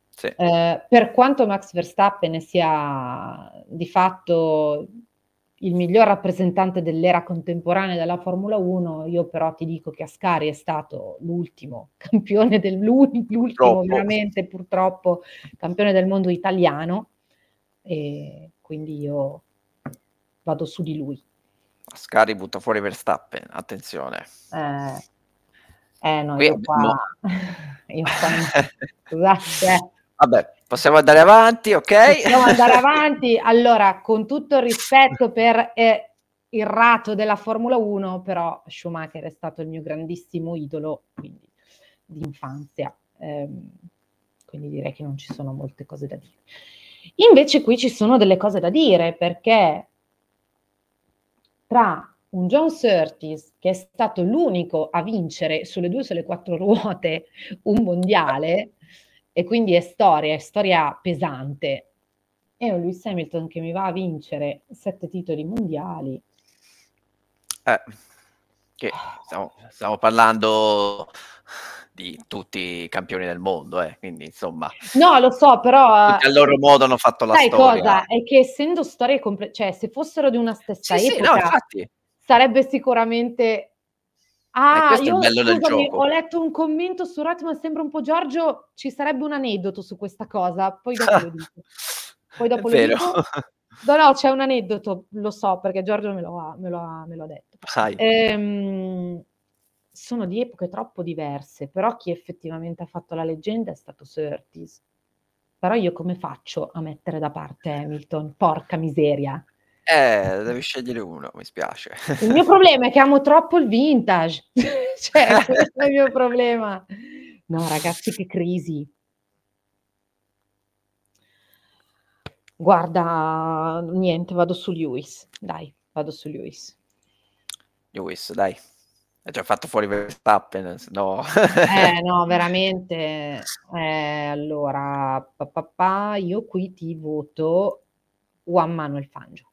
Sì. Eh, per quanto Max Verstappen sia di fatto il miglior rappresentante dell'era contemporanea della Formula 1, io però ti dico che Ascari è stato l'ultimo campione del, l'ultimo purtroppo. veramente purtroppo campione del mondo italiano e quindi io vado su di lui. Ascari butta fuori Verstappen, attenzione. Eh, eh no, io qua... No. io qua... Scusate. Eh. Vabbè, possiamo andare avanti, ok? Possiamo andare avanti. Allora, con tutto il rispetto per eh, il rato della Formula 1, però Schumacher è stato il mio grandissimo idolo, quindi di infanzia. Ehm, quindi direi che non ci sono molte cose da dire. Invece qui ci sono delle cose da dire perché tra un John Surtees, che è stato l'unico a vincere sulle due o sulle quattro ruote un mondiale, e quindi è storia, è storia pesante, e un Lewis Hamilton che mi va a vincere sette titoli mondiali. Eh, stiamo, stiamo, parlando di tutti i campioni del mondo, eh, quindi insomma... No, lo so, però... Tutti a eh, loro modo hanno fatto la sai storia. Sai cosa? È che essendo storie complete, cioè se fossero di una stessa sì, epoca... Sì, no, infatti sarebbe sicuramente... Ah, io, scusami, ho letto un commento su Ratman, sembra un po' Giorgio, ci sarebbe un aneddoto su questa cosa, poi dopo lo dico. Poi dopo lo dico. No, no, c'è un aneddoto, lo so perché Giorgio me lo ha, me lo ha, me lo ha detto. Ehm, sono di epoche troppo diverse, però chi effettivamente ha fatto la leggenda è stato Surtis. Però io come faccio a mettere da parte Hamilton? Porca miseria. Eh, devi scegliere uno, mi spiace. Il mio problema è che amo troppo il vintage. cioè, questo è il mio problema. No, ragazzi, che crisi. Guarda, niente, vado su Lewis. Dai, vado su Lewis. Lewis, dai. È già fatto fuori Verstappen, no. eh, no, veramente. Eh, allora, papà, io qui ti voto Juan Manuel Fangio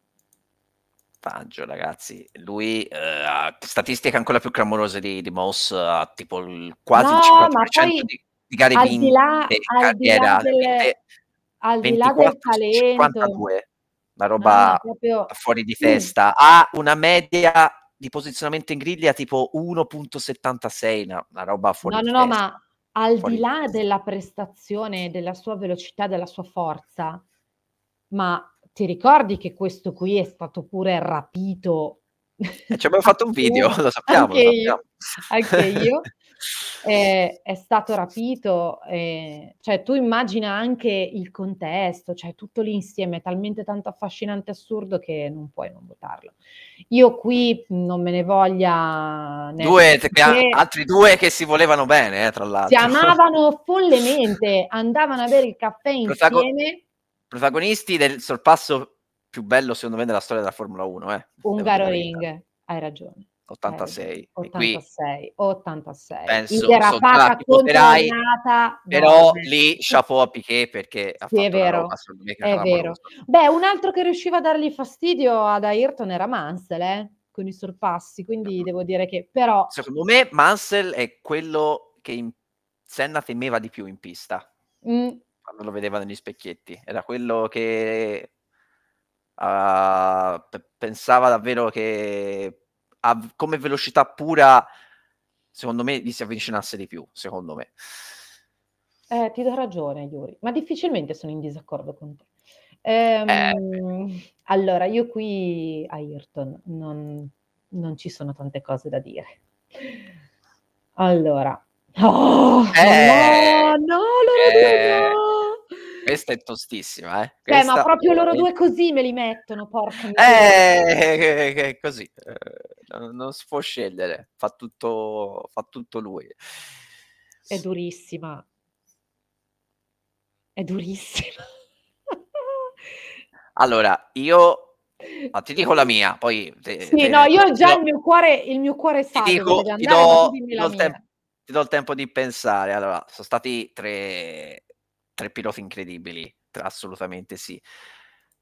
vantaggio, ragazzi. Lui eh, ha statistiche ancora più clamorose di, di Moss, ha tipo il, quasi no, il 50% di, di gare al vinte, di là, al di là del, 20, al 24, del 52, una roba no, proprio... fuori di testa. Mm. Ha una media di posizionamento in griglia tipo 1.76, una, una roba fuori no, di no, testa. No, no, ma al di là della prestazione, della sua velocità, della sua forza, ma ti ricordi che questo qui è stato pure rapito? Eh, ci abbiamo fatto un video, lo sappiamo. Anche lo sappiamo. io. Anche io. eh, è stato rapito, eh, cioè tu immagina anche il contesto, cioè tutto l'insieme è talmente tanto affascinante e assurdo che non puoi non votarlo. Io qui non me ne voglia... Ne due, perché... altri due che si volevano bene, eh, tra l'altro. Si amavano follemente, andavano a bere il caffè Protago- insieme protagonisti del sorpasso più bello secondo me della storia della Formula 1. Eh. Ungaro Ring, hai ragione. 86. 86, 86. Penso derapata controllata. Però dove... lì chapeau a Piquet perché ha sì, fatto è vero. Roba, è vero. Beh, un altro che riusciva a dargli fastidio ad Ayrton era Mansell, eh? con i sorpassi, quindi mm. devo dire che però... Secondo me Mansell è quello che in... Senna temeva di più in pista. Mm, quando lo vedeva negli specchietti. Era quello che uh, p- pensava davvero che a, come velocità pura, secondo me, gli si avvicinasse di più, secondo me. Eh, ti do ragione, Yuri, ma difficilmente sono in disaccordo con te. Ehm, eh. Allora, io qui a Ayrton non, non ci sono tante cose da dire. Allora, Oh, eh, no, no, Lorenzo, eh, no! questa è tostissima, eh. Cioè, questa... Beh, ma proprio loro due così me li mettono, porca eh, miseria. Eh, così, non, si può scegliere, fa tutto, fa tutto lui. È durissima. È durissima. allora, io ma ti dico la mia, poi... Te, sì, te, no, io già do, il mio cuore, il mio cuore sa ti ti, ti, ti do, il tempo di pensare. Allora, sono stati tre, tre piloti incredibili, assolutamente sì.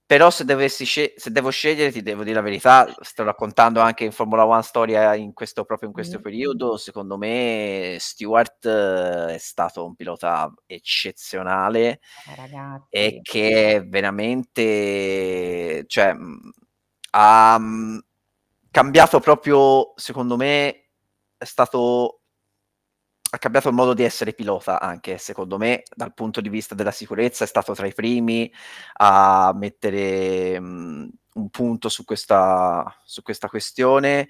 Però se, sce- se, devo scegliere, ti devo dire la verità, sto raccontando anche in Formula One storia in questo, proprio in questo mm. periodo, secondo me Stewart eh, è stato un pilota eccezionale Ragazzi. e che veramente cioè, mm, ha mm, cambiato proprio, secondo me, è stato ha cambiato il modo di essere pilota anche, secondo me, dal punto di vista della sicurezza, è stato tra i primi a mettere um, un punto su questa, su questa questione,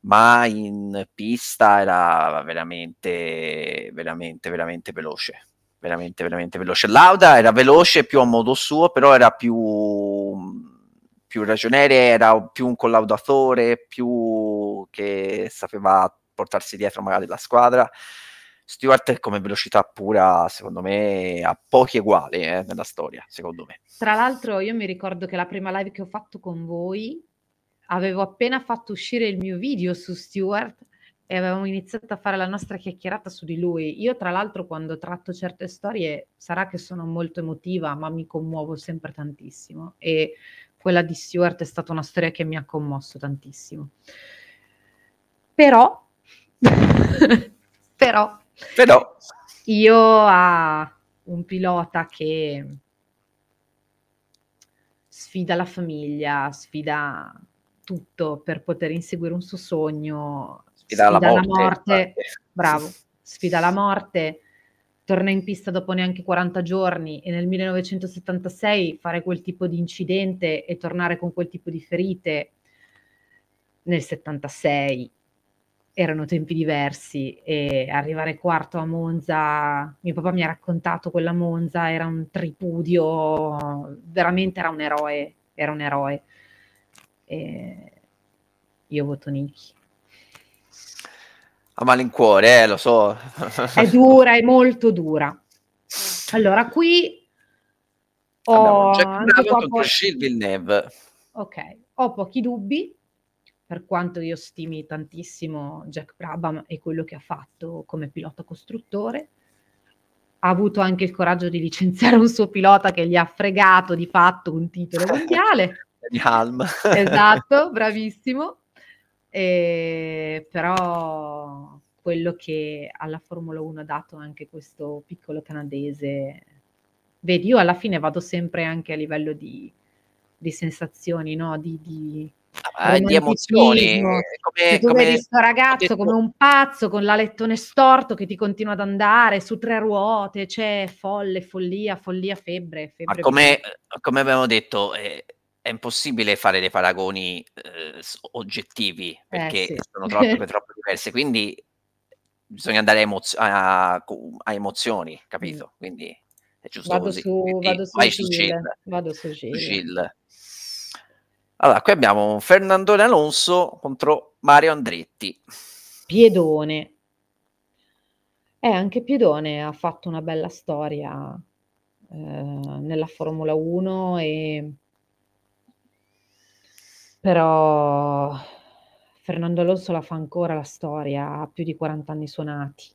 ma in pista era veramente, veramente, veramente veloce. Veramente, veramente veloce. Lauda era veloce più a modo suo, però era più più ragionere, era più un collaudatore, più che sapeva portarsi dietro magari la squadra. Stewart come velocità pura, secondo me, ha pochi uguali eh, nella storia, secondo me. Tra l'altro io mi ricordo che la prima live che ho fatto con voi avevo appena fatto uscire il mio video su Stewart e avevamo iniziato a fare la nostra chiacchierata su di lui. Io, tra l'altro, quando tratto certe storie, sarà che sono molto emotiva, ma mi commuovo sempre tantissimo. E quella di Stewart è stata una storia che mi ha commosso tantissimo. Però Però Però io a un pilota che sfida la famiglia, sfida tutto per poter inseguire un suo sogno, sfida, sfida la morte, la morte bravo, sfida la morte, torna in pista dopo neanche 40 giorni e nel 1976 fare quel tipo di incidente e tornare con quel tipo di ferite nel 76 erano tempi diversi e arrivare quarto a Monza, mio papà mi ha raccontato quella Monza, era un tripudio, veramente era un eroe, era un eroe. E io voto Nicky. A malincuore, eh, lo so. è dura, è molto dura. Allora, qui ho... Abbiamo Jack Brown po- Ok, ho pochi dubbi per quanto io stimi tantissimo Jack Brabham e quello che ha fatto come pilota costruttore, ha avuto anche il coraggio di licenziare un suo pilota che gli ha fregato di fatto un titolo mondiale. esatto, bravissimo. E, però quello che alla Formula 1 ha dato anche questo piccolo canadese, vedi, io alla fine vado sempre anche a livello di, di sensazioni, no? di, di eh, di emozioni. Eh, come, come questo ragazzo come un pazzo con l'alettone storto che ti continua ad andare su tre ruote, c'è cioè, folle, follia, follia, febbre. febbre Ma come, eh, come abbiamo detto, eh, è impossibile fare dei paragoni eh, oggettivi perché eh, sì. sono troppo, troppo diverse. Quindi bisogna andare a, emozio- a, a emozioni, mm. capito? Quindi è giusto vado così. Su, Quindi, vado su Gil, Gil. Vado su Gil. Gil. Allora, qui abbiamo Fernandone Alonso contro Mario Andretti. Piedone. Eh, anche Piedone ha fatto una bella storia eh, nella Formula 1 e... però Fernando Alonso la fa ancora la storia, ha più di 40 anni suonati.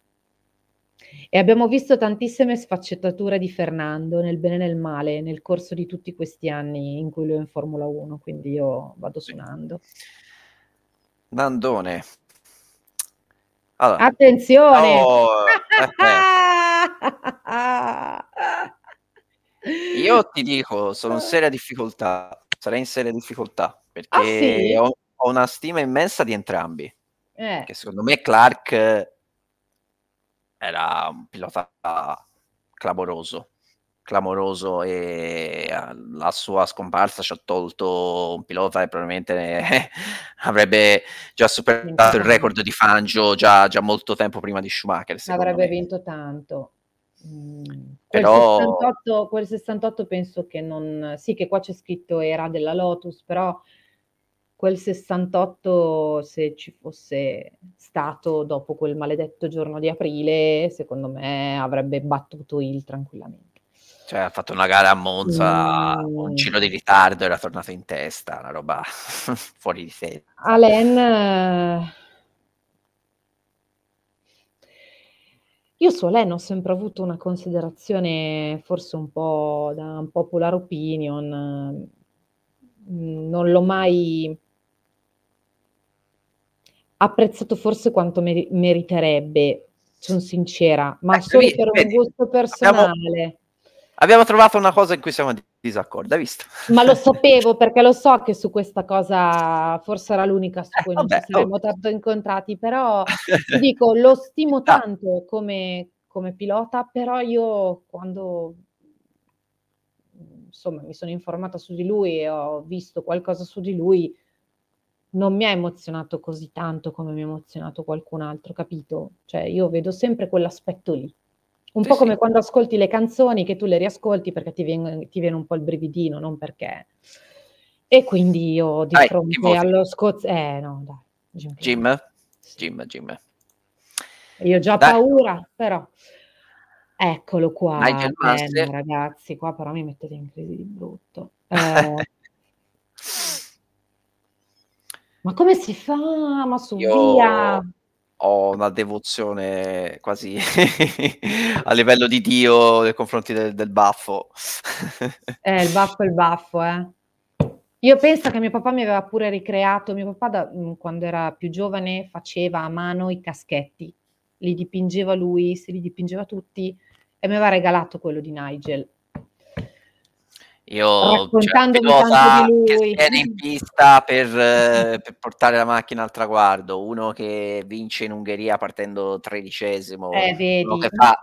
E abbiamo visto tantissime sfaccettature di Fernando nel bene e nel male nel corso di tutti questi anni in cui lui è in Formula 1, quindi io vado suonando. Nandone. Allora. Attenzione! Oh, eh, eh. Io ti dico, sono in seria difficoltà, sarei in seria difficoltà, perché ah, sì? ho, ho, una stima immensa di entrambi. Eh. Che secondo me Clark era un pilota clamoroso, clamoroso e eh, la sua scomparsa ci ha tolto un pilota che probabilmente avrebbe già superato il record di Fangio già, già molto tempo prima di Schumacher. Avrebbe me. vinto tanto. Mm. Però... Quel 68, quel 68 penso che non... Sì che qua c'è scritto era della Lotus, però quel 68 se ci fosse stato dopo quel maledetto giorno di aprile, secondo me avrebbe battuto il tranquillamente. Cioè, ha fatto una gara a Monza mm. un giro di ritardo, era tornato in testa, una roba fuori di sé. Alen eh, Io su Alen ho sempre avuto una considerazione forse un po' da un popular opinion, mm, non l'ho mai apprezzato forse quanto mer- meriterebbe, sono sincera, ma eh, solo per vedi, un gusto personale. Abbiamo, abbiamo, trovato una cosa in cui siamo disaccordi, hai visto? Ma lo sapevo perché lo so che su questa cosa forse era l'unica su eh, cui eh, non vabbè, ci saremmo oh. tanto incontrati, però dico, lo stimo tanto come, come pilota, però io quando insomma mi sono informata su di lui e ho visto qualcosa su di lui, non mi ha emozionato così tanto come mi ha emozionato qualcun altro, capito? Cioè io vedo sempre quell'aspetto lì. Un sì, po' come sì. quando ascolti le canzoni, che tu le riascolti perché ti viene, ti viene un po' il brividino, non perché... E quindi io di dai, fronte allo scoz... Eh no, dai. Jim, Jim, Jim. Jim. Io già ho paura, però... Eccolo qua, Nigel eh, ragazzi, qua però mi mettete in crisi di brutto. Eh, Ma come si fa? Ma su Io... via! ho una devozione quasi a livello di Dio nei confronti del, del baffo. eh, il baffo è il baffo, eh. Io penso che mio papà mi aveva pure ricreato, mio papà da, quando era più giovane faceva a mano i caschetti, li dipingeva lui, se li dipingeva tutti e mi aveva regalato quello di Nigel. Io cioè, pilota che viene in pista per, eh, per, portare la macchina al traguardo, uno che vince in Ungheria partendo tredicesimo, eh, uno che fa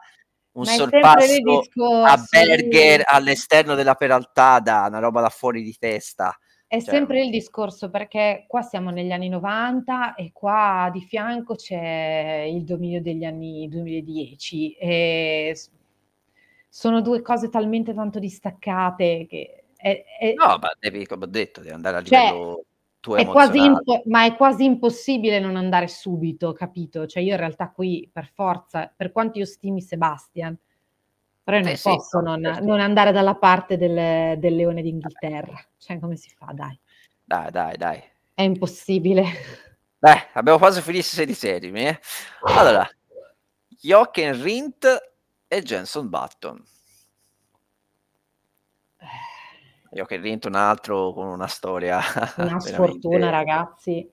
un sorpasso a Berger all'esterno della Peraltada, una roba da fuori di testa. È cioè, sempre il discorso perché qua siamo negli anni 90 e qua di fianco c'è il dominio degli anni 2010 e sono due cose talmente tanto distaccate che... È, è... No, ma devi, come ho detto, devi andare a cioè, livello... Cioè, è impo- ma è quasi impossibile non andare subito, capito? Cioè io in realtà qui per forza, per quanto io stimi Sebastian, però io non eh posso sì, non, non, andare dalla parte del, del leone d'Inghilterra. Cioè come si fa, dai. Dai, dai, dai. È impossibile. Dai, abbiamo quasi finito i sedicesimi. Eh? Allora, Jochen Rindt e Jenson Button. Io che rientro un altro con una storia. Una sfortuna, ragazzi.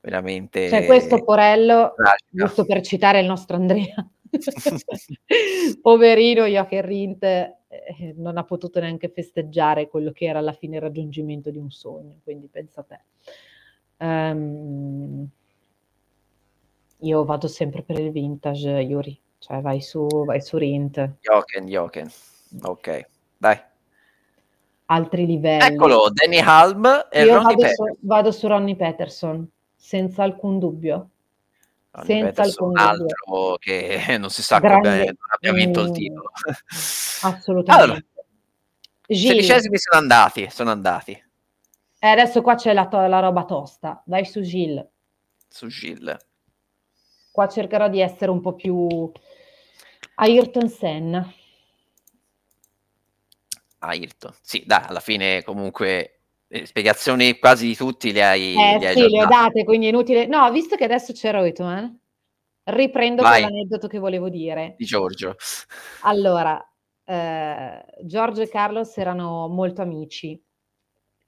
Veramente. Cioè, questo Porello, tragica. giusto per citare il nostro Andrea. Poverino Joachim Rint eh, non ha potuto neanche festeggiare quello che era alla fine il raggiungimento di un sogno, quindi pensa a te. Um, io vado sempre per il vintage, Yuri. Cioè vai su, vai su Rint. Joken, Joken. Ok, dai. Altri livelli. Eccolo, Danny Halm e Io Ronnie vado su, vado su, Ronnie Peterson, senza alcun dubbio. Ronnie senza Peterson, alcun altro dubbio. che non si sa Grande, come non abbia vinto il titolo. Assolutamente. Allora, sedicesimi sono andati, sono andati. E eh, adesso qua c'è la, to- la, roba tosta. Vai su Gil. Su Gil. Qua cercherò di essere un po' più Ayrton Senna. Ayrton, sì, dai, alla fine comunque eh, spiegazioni quasi di tutti le hai, eh, le hai sì, le ho date, quindi è inutile. No, visto che adesso c'è Reutemann, riprendo Vai. quell'aneddoto che volevo dire. Di Giorgio. Allora, eh, Giorgio e Carlos erano molto amici.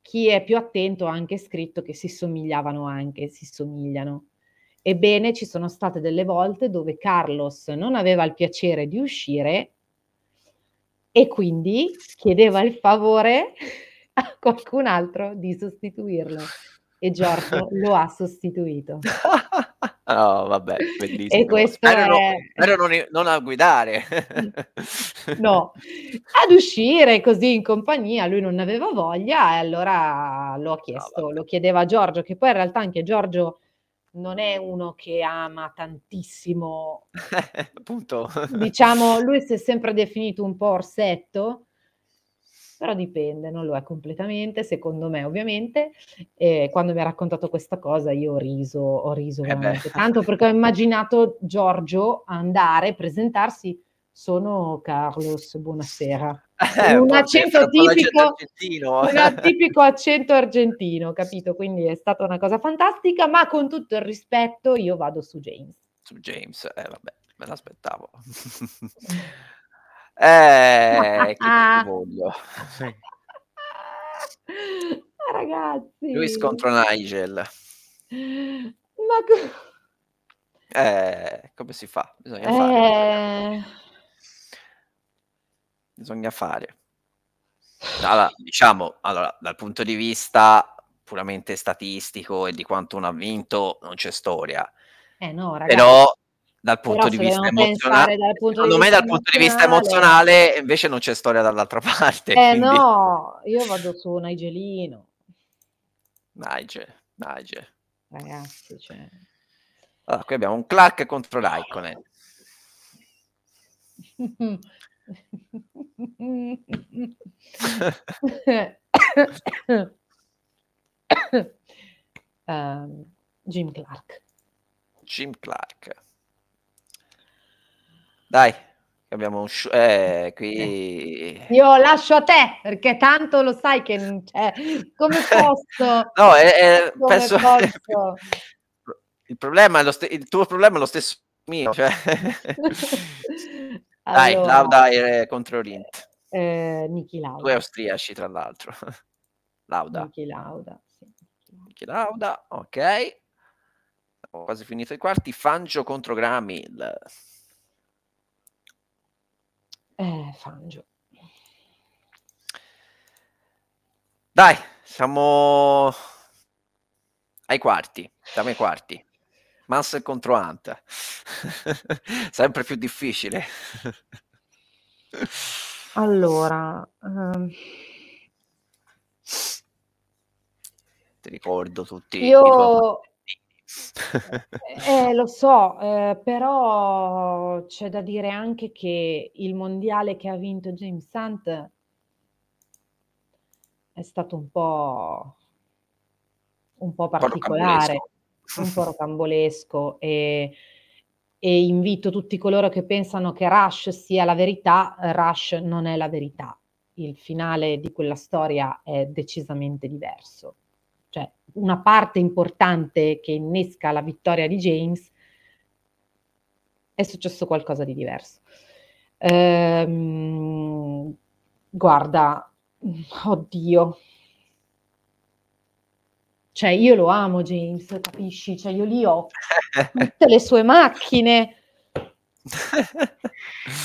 Chi è più attento ha anche scritto che si somigliavano anche, si somigliano. Ebbene, ci sono state delle volte dove Carlos non aveva il piacere di uscire e quindi chiedeva il favore a qualcun altro di sostituirlo. E Giorgio lo ha sostituito. Oh, vabbè, bellissimo. E questo spero, è... non, non, non, a guidare. no, ad uscire così in compagnia, lui non aveva voglia e allora lo ha chiesto, no, lo chiedeva a Giorgio, che poi in realtà anche Giorgio non è uno che ama tantissimo. Appunto. diciamo, lui si è sempre definito un po' orsetto, però dipende, non lo è completamente, secondo me ovviamente. E quando mi ha raccontato questa cosa io ho riso, ho riso eh veramente tanto perché ho immaginato Giorgio andare, a presentarsi, sono Carlos, buonasera. Eh, un accento tipico, un tipico accento argentino, capito? Quindi è stata una cosa fantastica, ma con tutto il rispetto io vado su James. Su James, eh, vabbè, me l'aspettavo. eh, che voglio. Ah, ragazzi. Lui contro Nigel. Ma... Co- eh, come si fa? Bisogna eh... fare bisogna fare. Allora, diciamo, allora, dal punto di vista puramente statistico e di quanto uno ha vinto, non c'è storia. Eh no, Però dal punto, Però, di, vista emozionale, dal punto di me dal punto di vista emozionale invece non c'è storia dall'altra parte. Eh quindi... no, io vado su Nigelino. Nigel, Nigel. Ragazzi, cioè... Allora, qui abbiamo un Clark contro Raikkonen. um, Jim Clark. Jim Clark. Dai, abbiamo un show, eh, qui... Eh. Io lascio a te, perché tanto lo sai che non c'è. Come posso? no, è, Come penso... Posso? Il, problema è lo st- il tuo problema è lo stesso mio. Cioè... Dai, Lauda e eh, contro Lint. Eh, eh, Niki Lauda. Due austriaci, tra l'altro. Lauda. Niki Lauda, sì. Niki Lauda, ok. Ho quasi finito i quarti. Fangio contro Gramil. Eh, Fangio. Dai, siamo ai quarti. Siamo ai quarti. Mansell contro Hunt. Sempre più difficile. allora... Um... Ti ricordo tutti Io... eh, lo so, eh, però c'è da dire anche che il mondiale che ha vinto James Hunt è stato un po', un po particolare un po' rocambolesco e, e invito tutti coloro che pensano che Rush sia la verità, Rush non è la verità. Il finale di quella storia è decisamente diverso. Cioè, una parte importante che innesca la vittoria di James è successo qualcosa di diverso. Ehm, guarda, oddio, cioè, io lo amo James, capisci? Cioè, io lì ho tutte le sue macchine.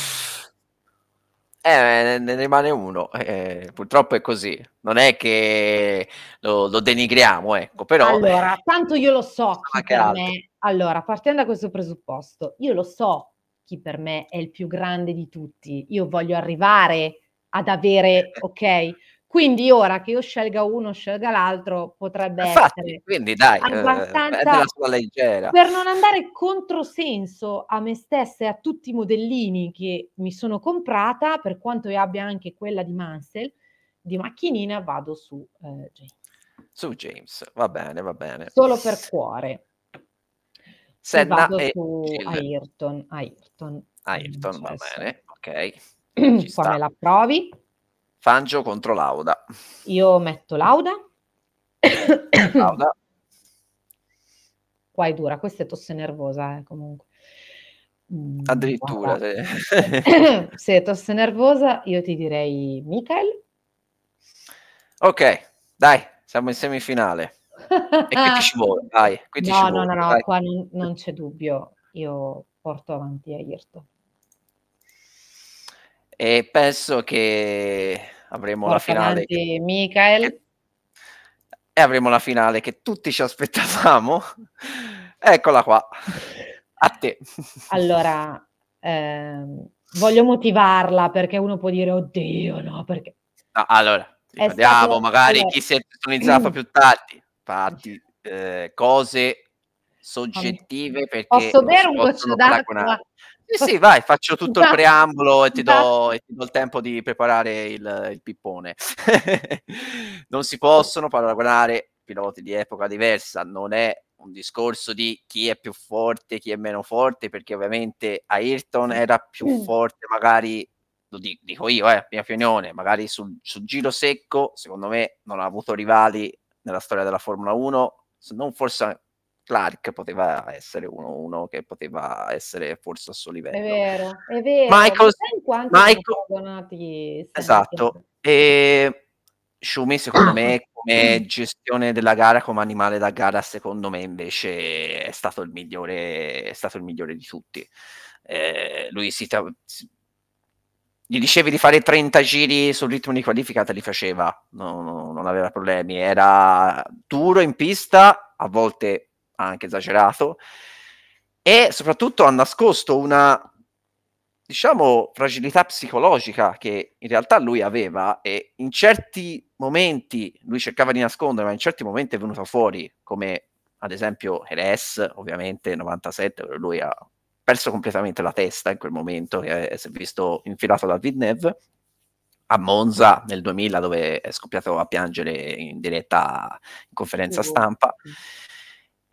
Eh, ne rimane uno, eh, purtroppo è così, non è che lo, lo denigriamo, ecco, però... Allora, eh, tanto io lo so chi per altro. me... Allora, partendo da questo presupposto, io lo so chi per me è il più grande di tutti, io voglio arrivare ad avere, ok, quindi ora che io scelga uno o scelga l'altro potrebbe Infatti, essere quindi dai, eh, abbastanza eh, per non andare controsenso a me stessa e a tutti i modellini che mi sono comprata, per quanto io abbia anche quella di Mansell, di macchinina vado su eh, James. Su James, va bene, va bene. Solo per cuore. Senna vado e su Ayrton, Ayrton. Ayrton, va bene, ok. Ci Come la provi? Fangio contro Lauda. Io metto Lauda. Lauda. Qua è dura, questa è tosse nervosa eh, comunque. Mm, Addirittura. Se... se tosse nervosa io ti direi Michael. Ok, dai, siamo in semifinale. E qui ti ci vuole, dai. Qui ti no, no, vuole, no, no, qua non, non c'è dubbio. Io porto avanti a Ayrton e penso che avremo Porta la finale. Avanti, Michael. Che... E avremo la finale che tutti ci aspettavamo. Eccola qua, a te. Allora, ehm, voglio motivarla perché uno può dire, oddio, no, perché... No, allora, ricordiamo stato... magari allora... chi si è sintonizzato più tardi, fatti eh, cose soggettive perché... Posso bere un goccio d'acqua? Sì, sì, vai, faccio tutto il esatto, preambolo e ti, do, esatto. e ti do il tempo di preparare il, il pippone. non si possono paragonare piloti di epoca diversa, non è un discorso di chi è più forte, chi è meno forte, perché ovviamente Ayrton era più mm. forte magari lo dico io, eh, mia opinione, magari sul, sul, giro secco, secondo me non ha avuto rivali nella storia della Formula 1, se non forse Clark poteva essere uno, uno che poteva essere forse a suo livello. È vero, è vero. Michael, Michael esatto. E Shumi, secondo me, come gestione della gara, come animale da gara, secondo me invece è stato il migliore, è stato il migliore di tutti. Eh, lui si, tra- gli dicevi di fare 30 giri sul ritmo di qualificata, li faceva, no, no, non aveva problemi, era duro in pista, a volte anche esagerato, e soprattutto ha nascosto una, diciamo, fragilità psicologica che in realtà lui aveva e in certi momenti lui cercava di nascondere, ma in certi momenti è venuta fuori, come ad esempio Heres, ovviamente, 97, lui ha perso completamente la testa in quel momento, e si è visto infilato da Vidnev, a Monza nel 2000 dove è scoppiato a piangere in diretta in conferenza stampa.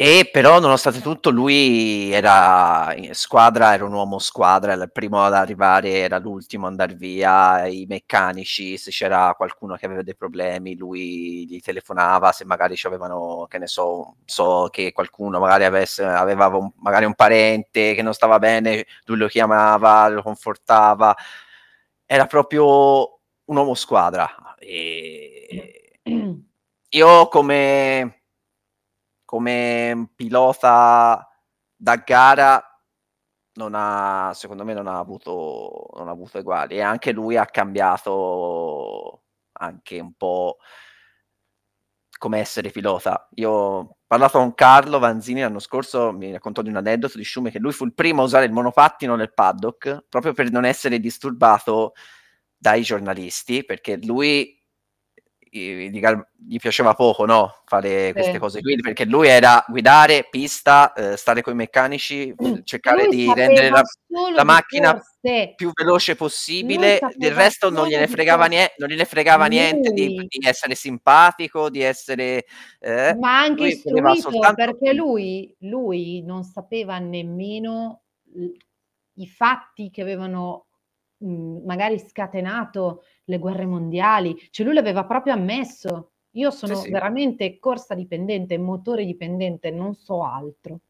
E però, nonostante tutto, lui era in squadra, era un uomo squadra, era il primo ad arrivare, era l'ultimo ad andare via, i meccanici, se c'era qualcuno che aveva dei problemi, lui gli telefonava, se magari ci avevano, che ne so, so che qualcuno magari avesse, aveva un, magari un parente che non stava bene, lui lo chiamava, lo confortava, era proprio un uomo squadra. E mm. io come come pilota da gara non ha, secondo me non ha avuto, non ha avuto uguali e anche lui ha cambiato anche un po' come essere pilota. Io ho parlato con Carlo Vanzini l'anno scorso, mi raccontò di un aneddoto di Schume che lui fu il primo a usare il monopattino nel paddock proprio per non essere disturbato dai giornalisti, perché lui gli, gli piaceva poco no? fare queste sì. cose qui perché lui era guidare pista, eh, stare con i meccanici, mm. Mm, cercare lui di rendere la, la macchina più veloce possibile, del resto non gliene fregava, niente, non gliene fregava niente di, di, essere simpatico, di essere... Eh, Ma anche istruito soltanto... perché lui, lui non sapeva nemmeno i fatti che avevano mh, mm, magari scatenato le guerre mondiali, cioè lui l'aveva proprio ammesso. Io sono sì, sì. veramente corsa dipendente, motore dipendente, non so altro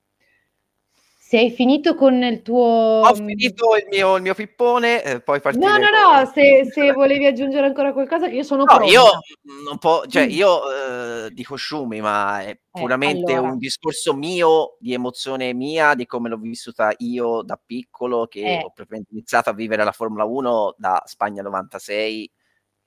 se hai finito con il tuo... Ho mm, finito il mio, il mio pippone, eh, poi partiamo. No, no, no, se, se, volevi aggiungere ancora qualcosa che io sono no, pronta. Io, non po- cioè, mm. io eh, dico sciumi, ma è eh, puramente eh, allora. un discorso mio, di emozione mia, di come l'ho vissuta io da piccolo, che eh. ho iniziato a vivere la Formula 1 da Spagna 96,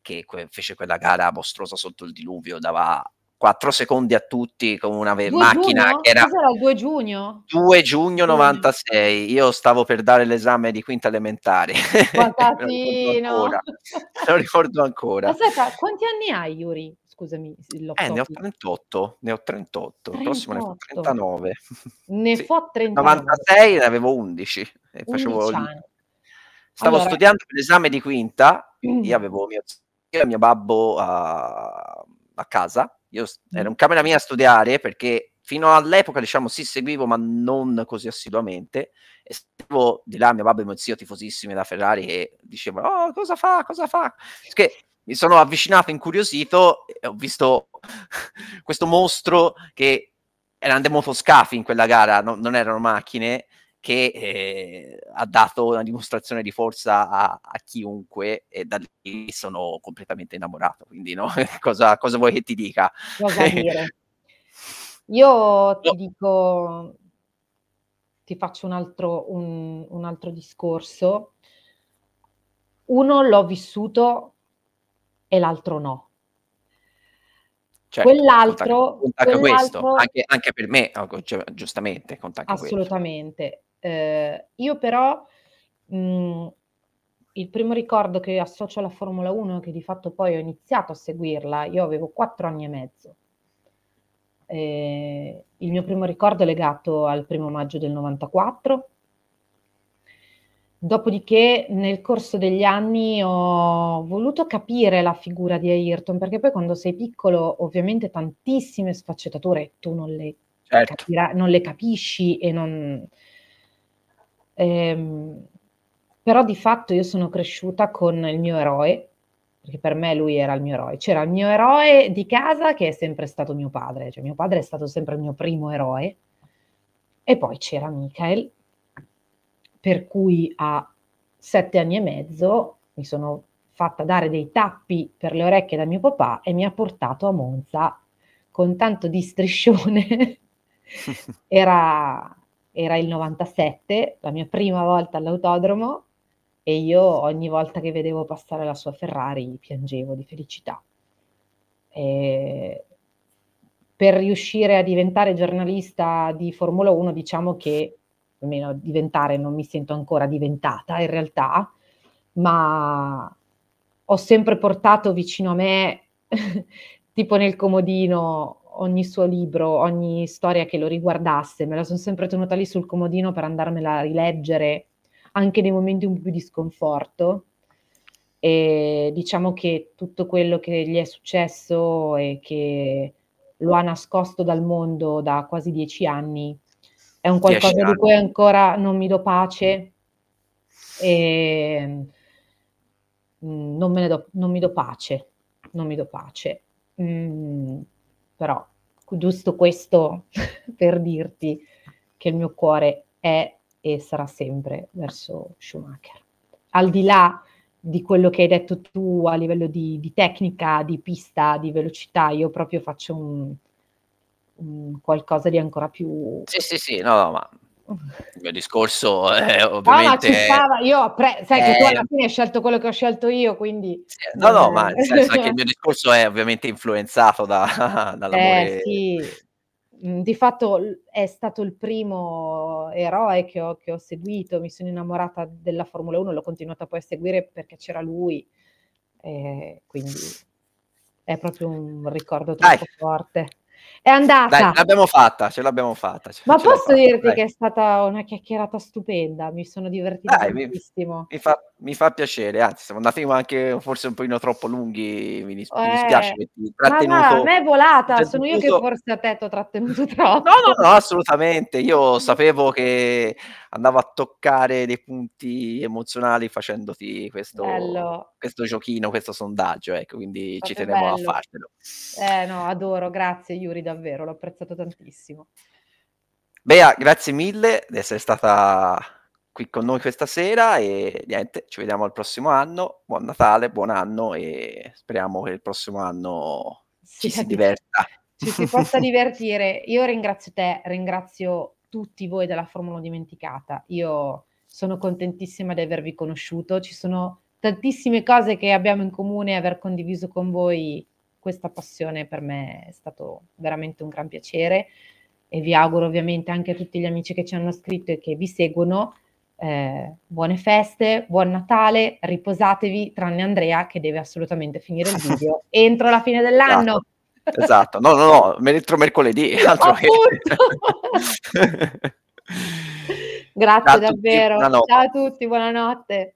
che que- fece quella gara mostruosa sotto il diluvio, dava 4 secondi a tutti con una ve- macchina giugno? che era... Cos'era il 2 giugno? 2 giugno 96, io stavo per dare l'esame di quinta elementare. Fantasino! non, non ricordo ancora. Aspetta, quanti anni hai Yuri? Scusami, eh, ne ho 38, ne ho 38, 38. il prossimo ne ho 39. Ne sì. ho 39. 96 ne avevo 11 e 11 facevo... Stavo allora... studiando per l'esame di quinta, mm. io avevo mio zio e mio babbo a, a casa io mm. ero in camera mia a studiare perché fino all'epoca, diciamo, sì, seguivo, ma non così assiduamente. E stavo di là, mio babbo e mio zio tifosissimi da Ferrari che dicevano, oh, cosa fa, cosa fa? Perché mi sono avvicinato incuriosito e ho visto questo mostro che erano dei motoscafi in quella gara, no, non erano macchine, che eh, ha dato una dimostrazione di forza a, a, chiunque e da lì sono completamente innamorato, quindi no? cosa, cosa, vuoi che ti dica? Cosa dire? Io ti no. dico, ti faccio un altro, un, un altro discorso. Uno l'ho vissuto e l'altro no. Certo, quell'altro, conta, conta quell'altro questo, anche, anche, per me, cioè, giustamente. Conta assolutamente. Eh, io però mh, mhmm, il primo ricordo che associo alla Formula 1 è che di fatto poi ho iniziato a seguirla, io avevo quattro anni e mezzo. Eh, il mio primo ricordo è legato al primo maggio del 94. Dopodiché nel corso degli anni ho voluto capire la figura di Ayrton, perché poi quando sei piccolo ovviamente tantissime sfaccettature tu non le, certo. capira, non le capisci e non, Ehm, però di fatto io sono cresciuta con il mio eroe, perché per me lui era il mio eroe. C'era il mio eroe di casa che è sempre stato mio padre, cioè mio padre è stato sempre il mio primo eroe. E poi c'era Michael, per cui a sette anni e mezzo mi sono fatta dare dei tappi per le orecchie da mio papà e mi ha portato a Monza con tanto di striscione. era, era il 97, la mia prima volta all'autodromo e io ogni volta che vedevo passare la sua Ferrari piangevo di felicità. E per riuscire a diventare giornalista di Formula 1, diciamo che, almeno diventare, non mi sento ancora diventata in realtà, ma ho sempre portato vicino a me, tipo nel comodino, ogni suo libro, ogni storia che lo riguardasse, me la sono sempre tenuta lì sul comodino per andarmela a rileggere, anche nei momenti un po' più di sconforto. E diciamo che tutto quello che gli è successo e che lo ha nascosto dal mondo da quasi dieci anni è un qualcosa di cui ancora non mi do pace e mm, non, do, non mi do pace, non mi do pace. Mm però giusto questo per dirti che il mio cuore è e sarà sempre verso Schumacher. Al di là di quello che hai detto tu a livello di, di tecnica, di pista, di velocità, io proprio faccio un, un qualcosa di ancora più... Sì, sì, sì, no, no, ma il mio discorso è eh, ovviamente... Ah, ma io pre... sai che tu eh. alla fine hai scelto quello che ho scelto io, quindi... no, no, ma nel senso che il mio discorso è ovviamente influenzato da, dall'amore... Eh, sì mm, di fatto è stato il primo eroe che ho, che ho, seguito, mi sono innamorata della Formula 1, l'ho continuata poi a seguire perché c'era lui, eh, quindi è proprio un ricordo troppo Dai. forte. È andata. Dai, l'abbiamo fatta, ce l'abbiamo fatta. Ce Ma ce posso fatta, dirti dai. che è stata una chiacchierata stupenda, mi sono divertita dai, tantissimo. Mi, mi, fa, mi, fa, piacere, anzi siamo andati anche forse un pochino troppo lunghi, mi, dis- eh. mi dispiace eh, che trattenuto. Ma a me è volata, sono io che forse a te ti ho trattenuto troppo. No, no, no, assolutamente, io sapevo che andavo a toccare dei punti emozionali facendoti questo... Bello questo giochino, questo sondaggio, ecco, quindi Ma ci tenevo bello. a farlo. Eh no, adoro, grazie Yuri, davvero, l'ho apprezzato tantissimo. Bea, grazie mille di essere stata qui con noi questa sera e niente, ci vediamo al prossimo anno, buon Natale, buon anno e speriamo che il prossimo anno sì, ci si diverta. Ci si possa divertire. Io ringrazio te, ringrazio tutti voi della Formula Dimenticata. Io sono contentissima di avervi conosciuto, ci sono tantissime cose che abbiamo in comune e aver condiviso con voi questa passione per me è stato veramente un gran piacere e vi auguro ovviamente anche a tutti gli amici che ci hanno scritto e che vi seguono eh, buone feste, buon Natale, riposatevi, tranne Andrea che deve assolutamente finire il video entro la fine dell'anno. Esatto, esatto. no, no, no, me entro mercoledì. Altro Grazie, Grazie davvero. Ciao a tutti, buonanotte.